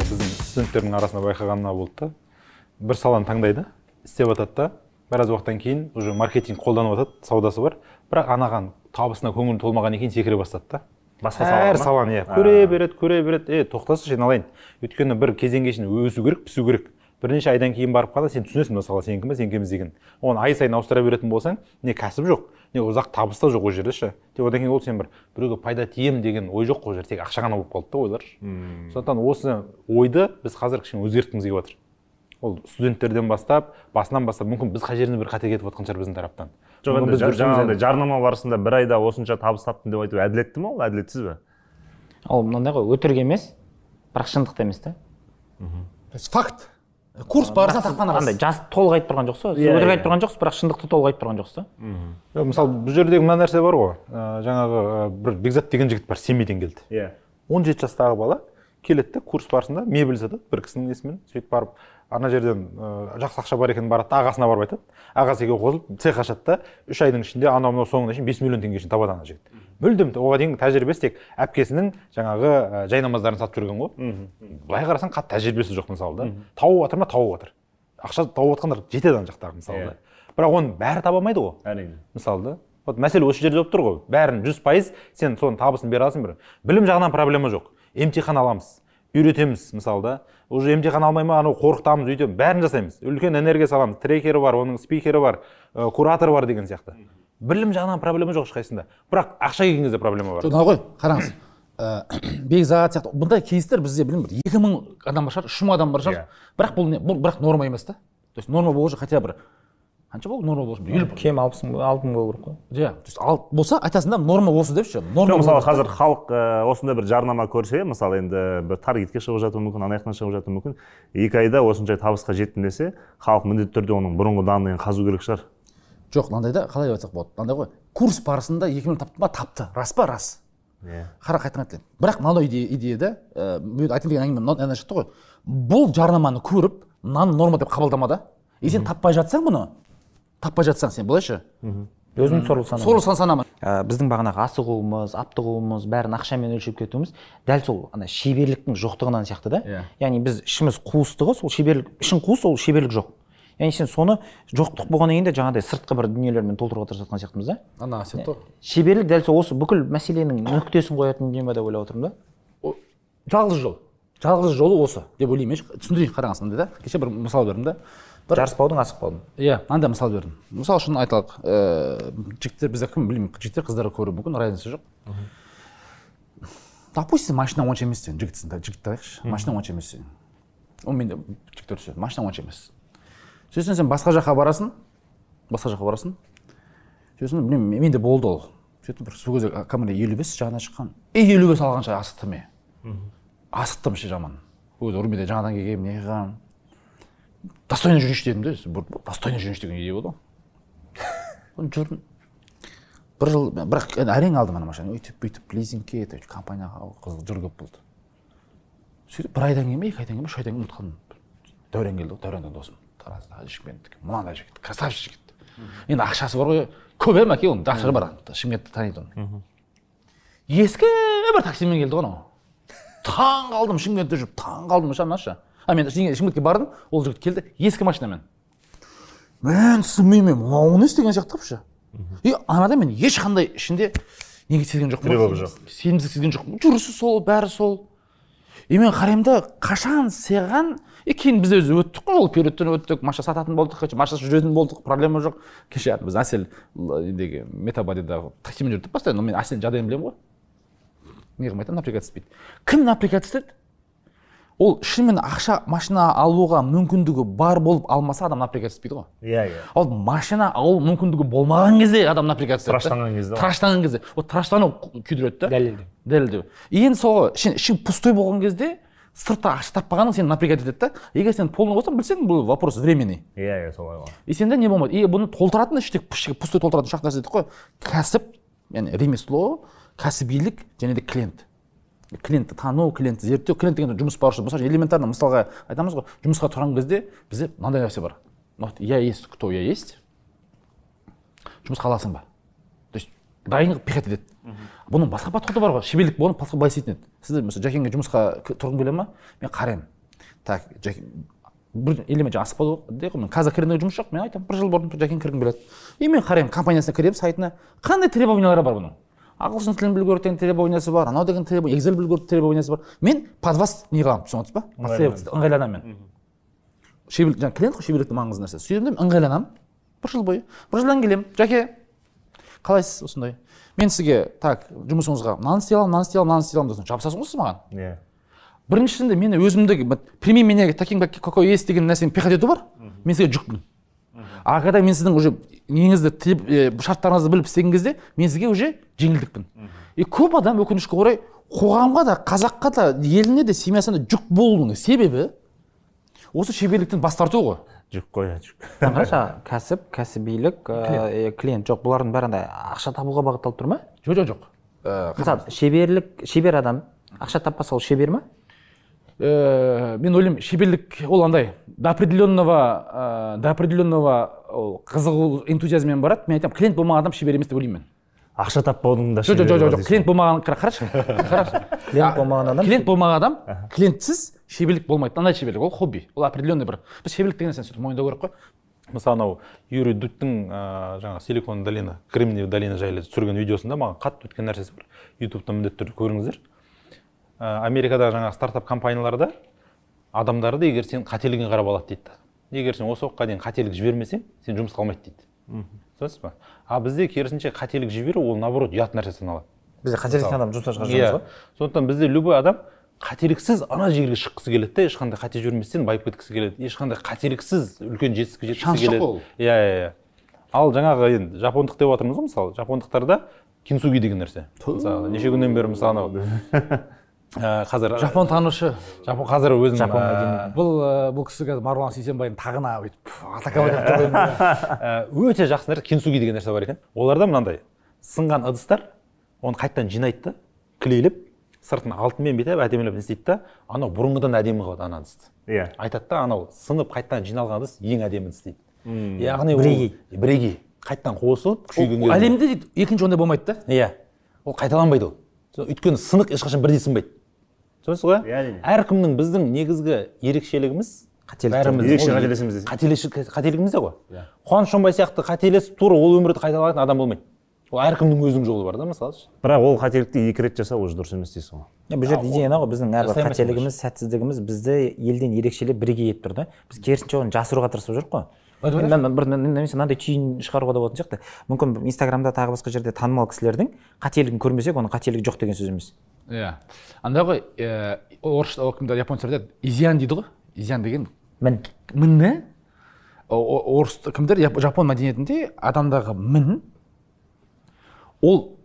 Speaker 2: ғой біздің студенттердің арасында байқаған мына болды да бір саланы таңдайды істеп жатады да біраз уақыттан кейін уже маркетинг қолданып жатады саудасы бар бірақ анаған табысына көңілі толмағаннан кейін секіре бастады да басқа әр саланы иә көре береді көре береді е тоқтасы жиналайын өйткені бір кезеңге шейін өсу керек пісу керек бірнеше айдан кейін барып қана сен түсінесің сала сенікі ме сенікі емес деген оны ай сайын ауыстыра беретін болсаң не кәсіп жоқ не ұзақ табыс та жоқ ол жерде ше одан кейін ол сен бір біреуге пайда тиемін деген ой жоқ ол жерде тек ақша ғана болып қалды да ойлар сондықтан осы ойды біз қазір кішкене өзгерткіміз келіп жатыр ол студенттерден бастап басынан бастап мүмкін біз қай жерінде бір қате кетіп жатқан шығар біздің тараптан жоқ енді жаңағыдай жарнама барысында бір айда осынша табыс таптым деп айту әділетті
Speaker 3: ме ол әділетсіз бе ол мынандай ғой өтірік емес бірақ шындық та емес та
Speaker 4: факт
Speaker 1: курс барысында тапқан андай жас
Speaker 4: толық айтып тұрған жоқсыз сіз иә, өтірік иә. айтып тұрған жоқсыз бірақ
Speaker 2: шындықты толық айтып тұрған жоқсыз да мысалы бұл жердегі мына нәрсе бар ғой э, жаңағы э, бір бекзат деген жігіт бар семейден келді иә он жеті жастағы бала келеді да курс барысында мебель сатады бір кісінің несімен сөйтіп барып ана жерден ә, жақсы ақша бар екен барады да ағасына барып айтады ағасы екеуі қосылып цех ашады да үш айдың ішінде анау мынау соңына шейін бес миллион теңге шейін табады ана жігіт мүлдем оған дейін тәжірибесі тек әпкесінің жаңағы ә, жайнамаздарын сатып жүрген ғой былай қарасаң қатты тәжірибесі жоқ мысалы да тауып жатыр ма тауып жатыр ақша тауып жатқандар жетеді ана жақтағы мысалы да иә. бірақ оның бәрі таба алмайды ғой әрине мысалы да вот мәселе осы жерде болып тұр ғой бәрін жүз пайыз сен соның табысын бере аласың бір білім жағынан проблема жоқ емтихан аламыз үйретеміз мысалы да уже емтихан алмай ма анау қорқытамыз өйтеміз бәрін жасаймыз үлкен энергия саламыз трекері бар оның спикері бар ә, кураторы бар деген сияқты білім жағынан проблема жоқ ешқайсысында бірақ ақша келген кезде проблема бар мынау ғой
Speaker 1: қараңыз [COUGHS] бекзат сияқты бұндай кейстер бізде білмеймін екі мың адам бар шығар үш мың адам бар шығар иә. бірақ бұл не бұл бірақ норма емес та то есть норма болу үшін хотя бір қанша болды норма болсын елу кем алпыс мың алты мың болу керек қой иә то есть болса айтасың да норма осы депші норма норма мысалы қазір
Speaker 3: халық э, осындай бір жарнама көрсе мысалы енді бір таргетке шығып жатуы мүмкін ана жақтан шығып жатуы мүмкін екі айда осынша табысқа жеттім десе халық міндетті түрде оның бұрынғы данныйын қазу керек шығар
Speaker 1: жоқ мынандай да қалай айтсақ болады мынандай ғой курс барысында екі миллион тапты ма тапты рас па рас иә қара қайтадан айтылады бірақ мынандай идея да э, айтайын деген әңгіме мынандай шықты ғой бұл жарнаманы көріп мынаны норма деп қабылдама да и сен таппай жатсаң бұны таппай жатсаң сен былайшы
Speaker 4: өзің сорлы санама сорлы санама ә, біздің бағанағы асығуымыз аптығуымыз бәрін ақшамен өлшеп кетуіміз дәл сол ана шеберліктің жоқтығынан сияқты да yeah. Иә. яғни біз ішіміз қуыстығы сол шеберлік ішің қуыс ол шеберлік жоқ яғни сен соны жоқтық болғаннан кейін де жаңағыдай сыртқы бір дүниелермен толтыруға тырысып жатқан сияқтымыз да
Speaker 1: ана сияқты ғой
Speaker 4: шеберлік дәл сол осы бүкіл мәселенің
Speaker 1: нүктесін қоятын дүние ма деп ойлап отырмын да жалғыз жол жалғыз жолы осы деп ойлаймын мен түсіндірейін қараңыз мынандай да кеше бір мысал бердім да бір жарыспаудың болдым иә мынандай мысал бердім мысалы үшін айталық ыыы э, жігіттер бізде кім білмеймін жігіттер қыздар көруі мүмкін разница жоқ допустим машина онша емес сен жігітсің жігітті айтайықшы машина онша емес сенің ол менде жігіттер түседі машина онша емес сосын сен басқа жаққа барасың басқа жаққа барасың сосын білмеймін менде болды ол сөйтіп бір сол кезде ко елу бес жаңадан шыққан и елу бес алғанша асықтым
Speaker 3: мен
Speaker 1: асықтым ше жаман ол кезде үрмеде жаңадан келгенмін не қылғанмын достойно жүрейінші дедім де достойно жүрейінші деген идея болды ғой жүрдім бір жыл бірақ әрең э, алдым ана машинаны өйтіп бүйтіп лизингке әйтеуіп компанияға қызық көп болды сөйтіп бір айдан кейін ба екі айдан кейін ба үш айдан кейін ұмытып қалдым дәурен келді ғой дәуреннің досым тараздағы шымкенттікі мынандай жігіт красавчик жігіт енді ақшасы бар ғой көп е мәке оның ақша бар шымкентті таниды оны ескі бір таксимен келді ғой анау таң қалдым шымкентте жүріп таң қалдым шаманашы а мен шымкентке бардым ол жігіт келді ескі машинамен мен түсінбеймін мен мынау не істеген сияқты ше и анада мен ешқандай ішінде неге сезген жоқпын тревога жоқ сенімсіздік сезген жоқпын жүрісі сол бәрі сол и мен қараймын да қашан сыйған и кейін біз өзі өттік қой ол периодтан өттік машина сататын болдық машина жүретін болдық проблема жоқ кеше біз әсел недегі метабодида таксимен жүрдік постоянно мен әселдің жағдайын білемін ғой не напрягаться етпейді кім напрягаться етеді ол шынымен ақша машина алуға мүмкіндігі бар болып алмаса адам напрягаться етпейді ғой иә yeah, иә yeah. ал машина алу мүмкіндігі болмаған кезде адам напрягаться етеді траштанған кезде тыраштанған кезде ол тыраштану күйдіреді да дәлелдеу дәлелдеу енді сол сен ішің пустой болған кезде сыртта ақша таппағаның сені напрягать етеді да егер сен полный болсаң білсең бұл вопрос временный
Speaker 3: иә иә солай ғой
Speaker 1: и сенде не болмайды и бұны толтыратын іште іштек пустой толтыратын үш ақ нәрсе дейді ғой кәсіп яғни ремесло кәсібилік және де клиент клиентті тану клиентті зерттеу клиент деген жұмыс барушы мысалы элементарно мысалға айтамыз ғой жұмысқа тұрған кезде бізде мынандай нәрсе бар вот я есть кто я есть жұмысқа аласың ба то есть дайын қылып пихать етеді бұның басқа подходы бар ғой шеберлік болған подход былай істейтін еді сізді мысалы жәкеңе жұмысқа тұрғым келе ма мен қараймын так бір элемент жаңа аспады ғой мен қазір кіргендегі жұмыс жоқ мен айтамын бір жыл бұрын жәкең кіргім келеді и мен қараймын компаниясына кіремін сайтына қандай требованиялары бар бұның ағылшын тілін білу керек деген требованиясы бар анау деген экзель білу керек требованиясы бар мен под вас не қыламын түсініп отырсыз ба ыңғайланамын мен шебер жаңағы клиент қой шеберліктің маңызды нәрсесі сөйтемін де ыңғайланамын бір жыл бойы бір жылдан келемін жәке қалайсыз осындай мен сізге так жұмысыңызға мынаны істей аламын мынаны істей аламын мынаны істей аламын десе жабысасың ғой сіз маған иә біріншіден мен өзімдегі прими меня таким какой есть деген нәрсені пихать ету бар мен сізге жүкпін а когда мен сіздің уже неңізді тіліп ә, шарттарыңызды біліп істеген кезде мен сізге уже жеңілдікпін и көп адам өкінішке орай қоғамға да қазаққа да еліне де семьясына да жүк болудың себебі осы шеберліктен бас тарту ғой жүк қой жүк кәсіп кәсібилік
Speaker 4: ә, клиент жоқ бұлардың бәрі андай ақша табуға бағытталып тұр ма жоқ жоқ жоқ э, мысалы шеберлік шебер адам ақша таппаса ол шебер ма
Speaker 1: ә, мен ойлаймын шеберлік ол андай до определенного ә, до определенного ол қызығу энтузиазммен барады мен айтамын клиент болмаған адам шебер емес деп ойлаймын мен ақша таппаудың да жоқ жоқ жоқ клиент болмаған қарашы қарашы [LAUGHS] клиент болмаған адам клиент болмаған адам клиентсіз шеберлік болмайды андай шеберлік ол хобби ол определенный бір біз шеберлік деген нәрсені сөйтіп мойындау керек қой мысалы анау юрий дудьтың ыыы
Speaker 2: э, жаңағы силикон долина кремниевая долина жайлы түсірген видеосында маған қатты өткен нәрсесі бар ютубтан міндетті түрде көріңіздер ә, америкада жаңа стартап компанияларда адамдарды егер сен қателігіңе қарап алады дейді егер сен осы уақытқа дейін қателік жібермесең сен жұмысқа алмайды дейді түсінесіз ба а бізде керісінше қателік жіберу ол наоборот ұят нәрсе саналады бізде қателіктен адам жұмыстан шығарып иә. ғой сондықтан бізде любой адам қателіксіз ана жерге шыққысы келеді да ешқандай қате жіберместен байып кеткісі келеді ешқандай қателіксіз үлкен жетістікке жеткісі келеді иә иә иә ал жаңағы енді жапондық деп жатырмыз ғой мысалы жапондықтарда кинсуги деген нәрсе мысалы неше күннен бері мысалы анау [LAUGHS] ә, қазір э, жапон
Speaker 1: танушы жапон қазір өзім жапон э, бұл бұл кісі қазір марғұлан сейсенбайдың тағына өйтіп атаковать [LAUGHS] өте
Speaker 2: жақсы нәрсе кинсуги деген нәрсе бар екен оларда мынандай сынған ыдыстар оны қайтадан жинайды да клейлеп сыртын алтынмен бүйтіп әдемілеп не істейді да анау бұрынғыдан әдемі қылады ана ыдысты иә yeah. айтады да анау сынып қайтадан жиналған ыдыс ең әдемі ыдыс дейді яғни бірегей бірегей қайтадан қосылып күшейген әлемде дейді екінші ондай болмайды да иә ол қайталанбайды ол өйткені сынық ешқашан бірдей сынбайды дұрыс ғой иә әркімнің біздің негізгі ерекшелігіміз қателік ерекше қателесіміз қателігімізде ғой иә қуаныш шонбай сияқты қателесіп тура ол өмірді қайталайтын адам болмайды ол әркімнің өзінің жолы бар да мысалы бірақ
Speaker 3: ол қателікті екі рет жасау уже дұрыс емес дейсің
Speaker 4: ғой бұл жерде идеяна ғой біздің әрбір қателігіміз сәтсіздігіміз бізді елден ерекшелеп бірегей етіп тұр да біз керісінше оны жасыруға тырысып жүрік қой бір немесе мынандай түйін шығаруға да болатын сияқты мүмкін инстаграмда тағы басқа жерде танымал кісілердің қателігін көрмесек оның қателігі жоқ деген сөз емес
Speaker 1: иә андай ғой орыс кімдер айтады изян дейді ғой изян деген мін мін орыс кімдер жапон мәдениетінде адамдағы мін ол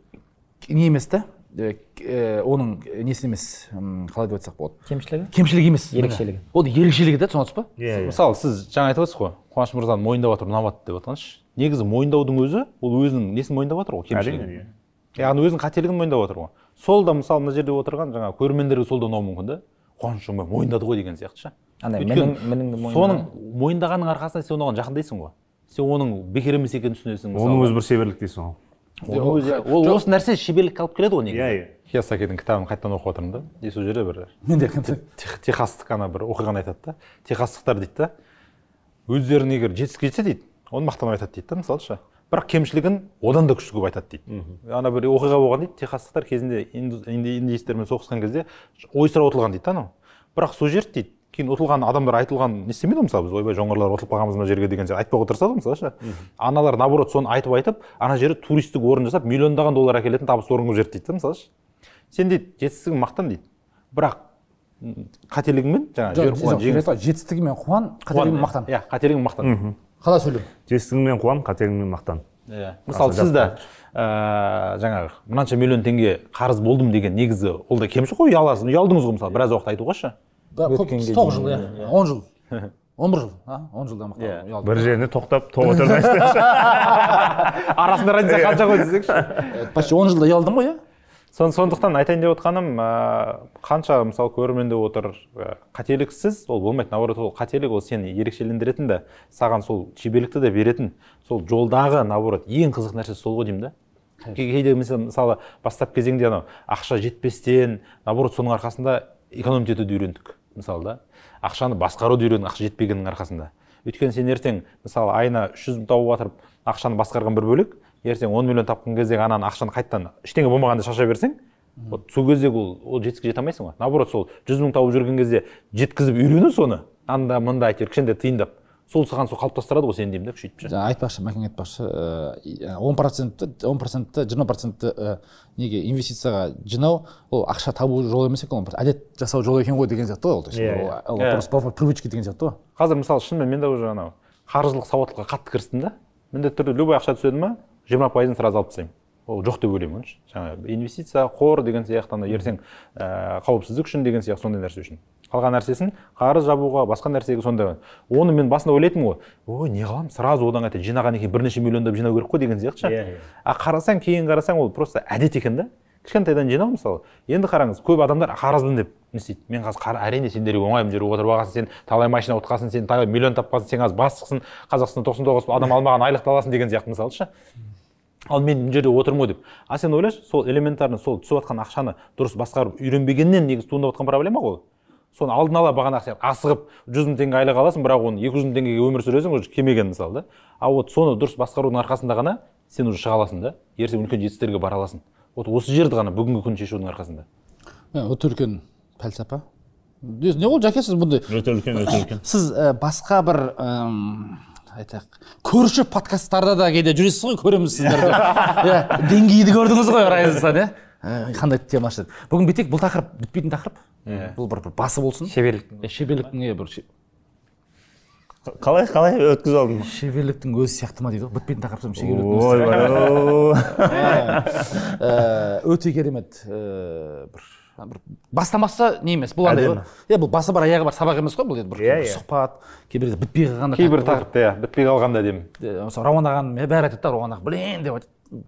Speaker 1: не емес та E, оның несі емес қалай деп айтсақ болады кемшілігі кемшілігі емес ерекшелігі ол ерекшелігі да түсініп ба иә, иә
Speaker 2: мысалы сіз жаңа айтып отырсыз ғой қуаныш мырзаны мойындап жатыр ұнамады деп жатқаншы негізі мойындаудың өзі ол өзінің несін мойындап жатыр ғой кемшілігін иә. яғни өзінің қателігін мойындап жатыр ғой сол да мысалы мына жерде отырған жаңағы көрермендерге сол да ұнауы мүмкін да қуаныш жұмбай мойындады ғой деген сияқты
Speaker 4: ше соның
Speaker 2: мойындағанның арқасында сен оған жақындайсың ғой сен оның бекер емес екенін түсінесің оның өзі бір
Speaker 3: шеберлік дейсің ғой
Speaker 2: ол осы нәрсе шеберлікке алып келеді ғой негізі иә иә хиясакидің кітабын қайтадан оқып жатырмын да и сол жерде бір менде техастық ана бір оқиғаны айтады да техастықтар дейді да өздерін егер жетістікке жетсе дейді оны мақтанып айтады дейді да мысалы бірақ кемшілігін одан да күшті көп айтады дейді ана бір оқиға болған дейді техастықтар кезінде индеецтермен соғысқан кезде ойсырап ұтылған дейді да анау бірақ сол жер дейді кейін ұтылған адамдар айтылған не істемейді ғой мысалы біз ойбай жоңғарлар ұтылып қалғанбыз мына жерге деген сияқты айтпауға тырысады ғой мысалы аналар наоборот соны айтып айтып ана жері туристік орын жасап миллиондаған доллар әкелетін табысты орын қылып жіберді дейді да мысалы ше сен дейді жетістігің мақтан дейді бірақ қателігіңмен жаңағы
Speaker 1: жетістігіңмен қуан қателігіңмен мақтан иә
Speaker 2: қателігіңмен мақтан
Speaker 1: қалай сөйлеу
Speaker 3: жетістігіңмен қуан қателігіңмен
Speaker 2: мақтан
Speaker 1: иә мысалы сіз де
Speaker 2: ыыы жаңағы мынанша миллион теңге қарыз болдым деген негізі ол да кемшін қой ұяласың ұялдыңыз ғой мысалы біраз уақыт айтуға ше
Speaker 1: тоғыз жыл иә, иә он жыл он бір жыл а он жылдан мықты иә. бір жеріне тоқтап тоқ [LAUGHS]
Speaker 2: арасында разница қанша ғой
Speaker 1: десеңізші почти он жылда ұялдым ғой иә сондықтан
Speaker 2: айтайын деп отқаным қанша мысалы көрерменде отыр қателіксіз ол болмайды наоборот ол қателік ол сені ерекшелендіретін да саған сол шеберлікті де беретін сол жолдағы наоборот ең қызық нәрсе сол ғой деймін
Speaker 3: да
Speaker 2: кейде мысалы бастап кезеңде анау ақша жетпестен наоборот соның арқасында экономить етуді үйрендік мысалы да ақшаны басқаруды үйрен ақша жетпегеннің арқасында өйткені сен ертең мысалы айына үш жүз мың тауып жатырып ақшаны басқарған бір бөлек ертең он миллион тапқан кезде ананы ақшаны қайтадан ештеңе болмағанда шаша берсең вот сол кезде ол ол жетістікке жете алмайсың ғой наоборот сол жүз мың тауып жүрген кезде жеткізіп үйрену соны анда мында әйтеуір кішкентай тиындап сол саған сол қалыптастырады ғой сені деймін да күшейтіп
Speaker 1: ше жаңа айтпақшы мәкең айтпақшы э, он процентті он процентті жиырма процентті э, неге инвестицияға жинау ол ақша табу жолы емес екен ғой әдет жасау жолы екен ғой деген сияқты ғой ол то есть иә, ол иә. Иә. просто привычка деген сияқты ғой
Speaker 2: қазір мысалы шынымен мен де уже анау қаржылық сауаттылыққа қатты кірістім да міндетті түрде любой ақша түседі ма жиырма пайызын сразу алып тастаймын ол жоқ деп ойлаймын ғой жаңағы инвестиция қор деген сияқты ана ертең ә, қауіпсіздік үшін деген сияқты сондай нәрсе үшін қалған нәрсесін қарыз жабуға басқа нәрсеге сондай оны мен басында ойлайтынмын ғой ой не қыламын сразу одан қайта жинағаннан кейін бірнеше миллиондап жинау керек қой деген сияқты иә, ше иә а қарасаң кейін қарасаң ол просто әдет екен да кішкентайдан жинау мысалы енді қараңыз көп адамдар қарызбын деп не істейді мен қазір әрине сендерге оңай жерге отырып алғансың сен талай машина ұтқансың сен талай миллион тапқансың сен қазір бастықсың қазақстан тоқсан тоғыз адам [LAUGHS] алмаған айлықты аласың деген сияқты мысалы ше ал мен мына жерде отырмын ғой деп а сен ойлашы сол элементарно сол түсіп жатқан ақшаны дұрыс басқарып үйренбегеннен негізі туындап жатқан проблема ғой соны алдын ала бағана сен асығып жүз мың теңге айлық аласың бірақ оны екі жүз мың теңгеге өмір сүресің уже кемеген мысалы да а вот соны дұрыс басқарудың арқасында ғана сен уже шыға аласың да ертең үлкен жетістіктерге бара аласың вот осы жерді ғана бүгінгі күні шешудің арқасында
Speaker 1: ә, өте үлкен пәлсапа не ол жәке сіз бұндай өте үлкен өте үлкен сіз ә, басқа бір айтайық көрші подкасттарда да кейде жүресіз ғой көреміз сіздерді [LAUGHS] иә деңгейді көрдіңіз ғой разницаны иә ә, қандай тема бүгін бүйтейік бұл тақырып бітпейтін тақырып иә бұл бір бір басы болсын шеберліктің шеберліктің иә бір қалай қалай өткізіп алдың шеберліктің өзі сияқты ма дейді ғой бітпейтін тақырып шеберліктің ә, ә, өте керемет бір бір бастамасы не емес бұл андай иә бұл басы бар аяғы бар сабақ емес қой бұл енді бір иә, иә. сұхбат кейбірде бітпей қалғанда кейбір тақырыпта
Speaker 2: иә бітпей қалғанда әдемі мысалы рауан
Speaker 1: ағаның бәрі айтады да рауан аға блин деп айтады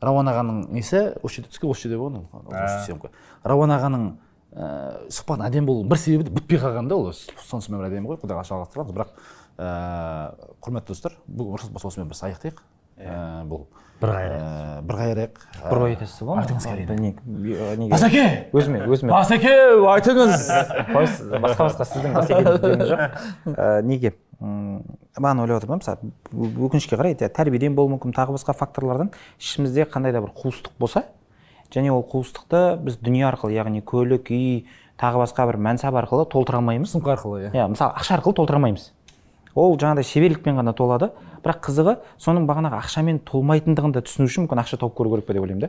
Speaker 1: рауан ағаның несі осы жерде түскен осы жерде болған ә. съемка рауан ағаның ыыы ә, сұхбаты әдемі болуының бір себебі бітпей қалған да ол сонысымен бір әдемі ғой құдайға жалғастырамыз бірақ ыыы ә, құрметті достар бүгін осымен біз аяқтайық иә. бұл бір қайырайық бір қайырайық құрбай етесіз ғой айтыңыз әрине басеке өзіме өзіме басеке айтыңыз басқа басқа
Speaker 4: сіздің неге маған ойлап отырмын да мысалы өкінішке қарай тәрбиеден болуы мүмкін тағы басқа факторлардан ішімізде қандай да бір қуыстық болса және ол қуыстықты біз дүние арқылы яғни көлік үй тағы басқа бір мәнсап арқылы толтыра алмаймыз сумка арқылы иә иә мысалы ақша арқылы толтыра алмаймыз ол жаңағыдай шеберлікпен ғана толады бірақ қызығы соның бағанағы ақшамен толмайтындығын да түсіну үшін мүмкін ақша тауып көру керек пе деп ойлаймын да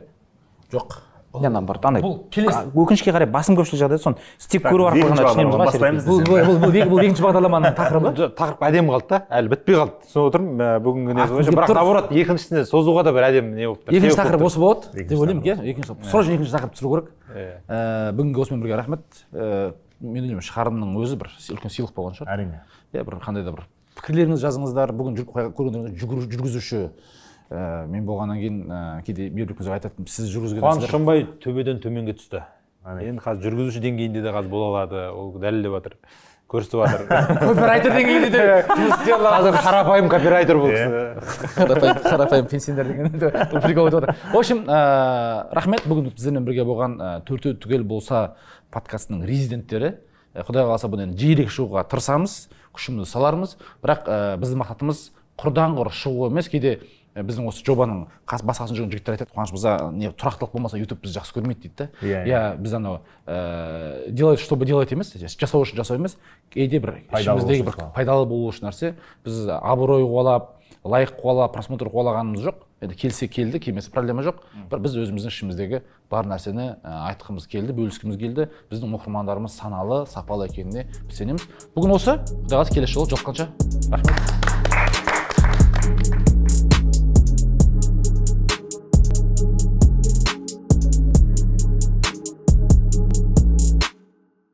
Speaker 4: жоқ яғни наоборот андай бұл келесі өкінішке қарай басым көпшілік жағдайда соны істеп көру арқылы ғана түсінеміз бұл
Speaker 2: екінші бағдарламаның тақырыбы тақырып әдемі қалды да әлі бітпей қалды түсініп отырмын бүгінгі не бірақ наоборот екіншісіне созуға да бір әдемі не болып тұр екінші тақырып осы болады деп ойлаймын
Speaker 1: иә екінші срочно екінші тақырып түсіру керек бүгінгі осымен бірге рахмет мен ойлаймын шығарымның өзі бір үлкен сыйлық болған шығар әрине иә бір қандай да бір пікірлеріңізді жазыңыздар бүгін көргендеріңіз жүргізуші ә, мен болғаннан кейін ә, кейде мейірбекімізге айтатын сіз жүргізген қуаныш шынбай
Speaker 2: төбеден төменге түсті енді қазір жүргізуші деңгейінде де қазір бола алады ол дәлелдеп жатыр көрсетіп жатыр
Speaker 1: [LAUGHS] копирайтер деңгейінде де жұмыс істей алады қазір қарапайым копирайтер бұл кісі [LAUGHS] қарапайым пенсионер деген жатыр в общем рахмет бүгін біздермен бірге болған төртеу түгел болса подкастының резиденттері құдай қаласа бұны енді жиірек шығуға тырысамыз күшімізді салармыз бірақ ә, біздің мақсатымыз құрдан құр шығу емес кейде э, біздің осы жобаның қас, бас қасында жүрген жігіттер айтады қуаныш мырза не тұрақтылық болмаса ютуб бізді жақсы көрмейді дейді да иә yeah, иә. иә, біз анау ә, делать чтобы делать емес жасау үшін жасау емес кейде бір ішіміздегі бір пайдалы болу үшін нәрсе біз абырой қуалап лайк қуалап просмотр қуалағанымыз жоқ енді келсе келді келмесе проблема жоқ бірақ біз өзіміздің ішіміздегі бар нәрсені ә, айтқымыз келді бөліскіміз келді біздің оқырмандарымыз саналы сапалы екеніне сенеміз бүгін осы құдай қаласа келесі жолы жолыққанша рахмет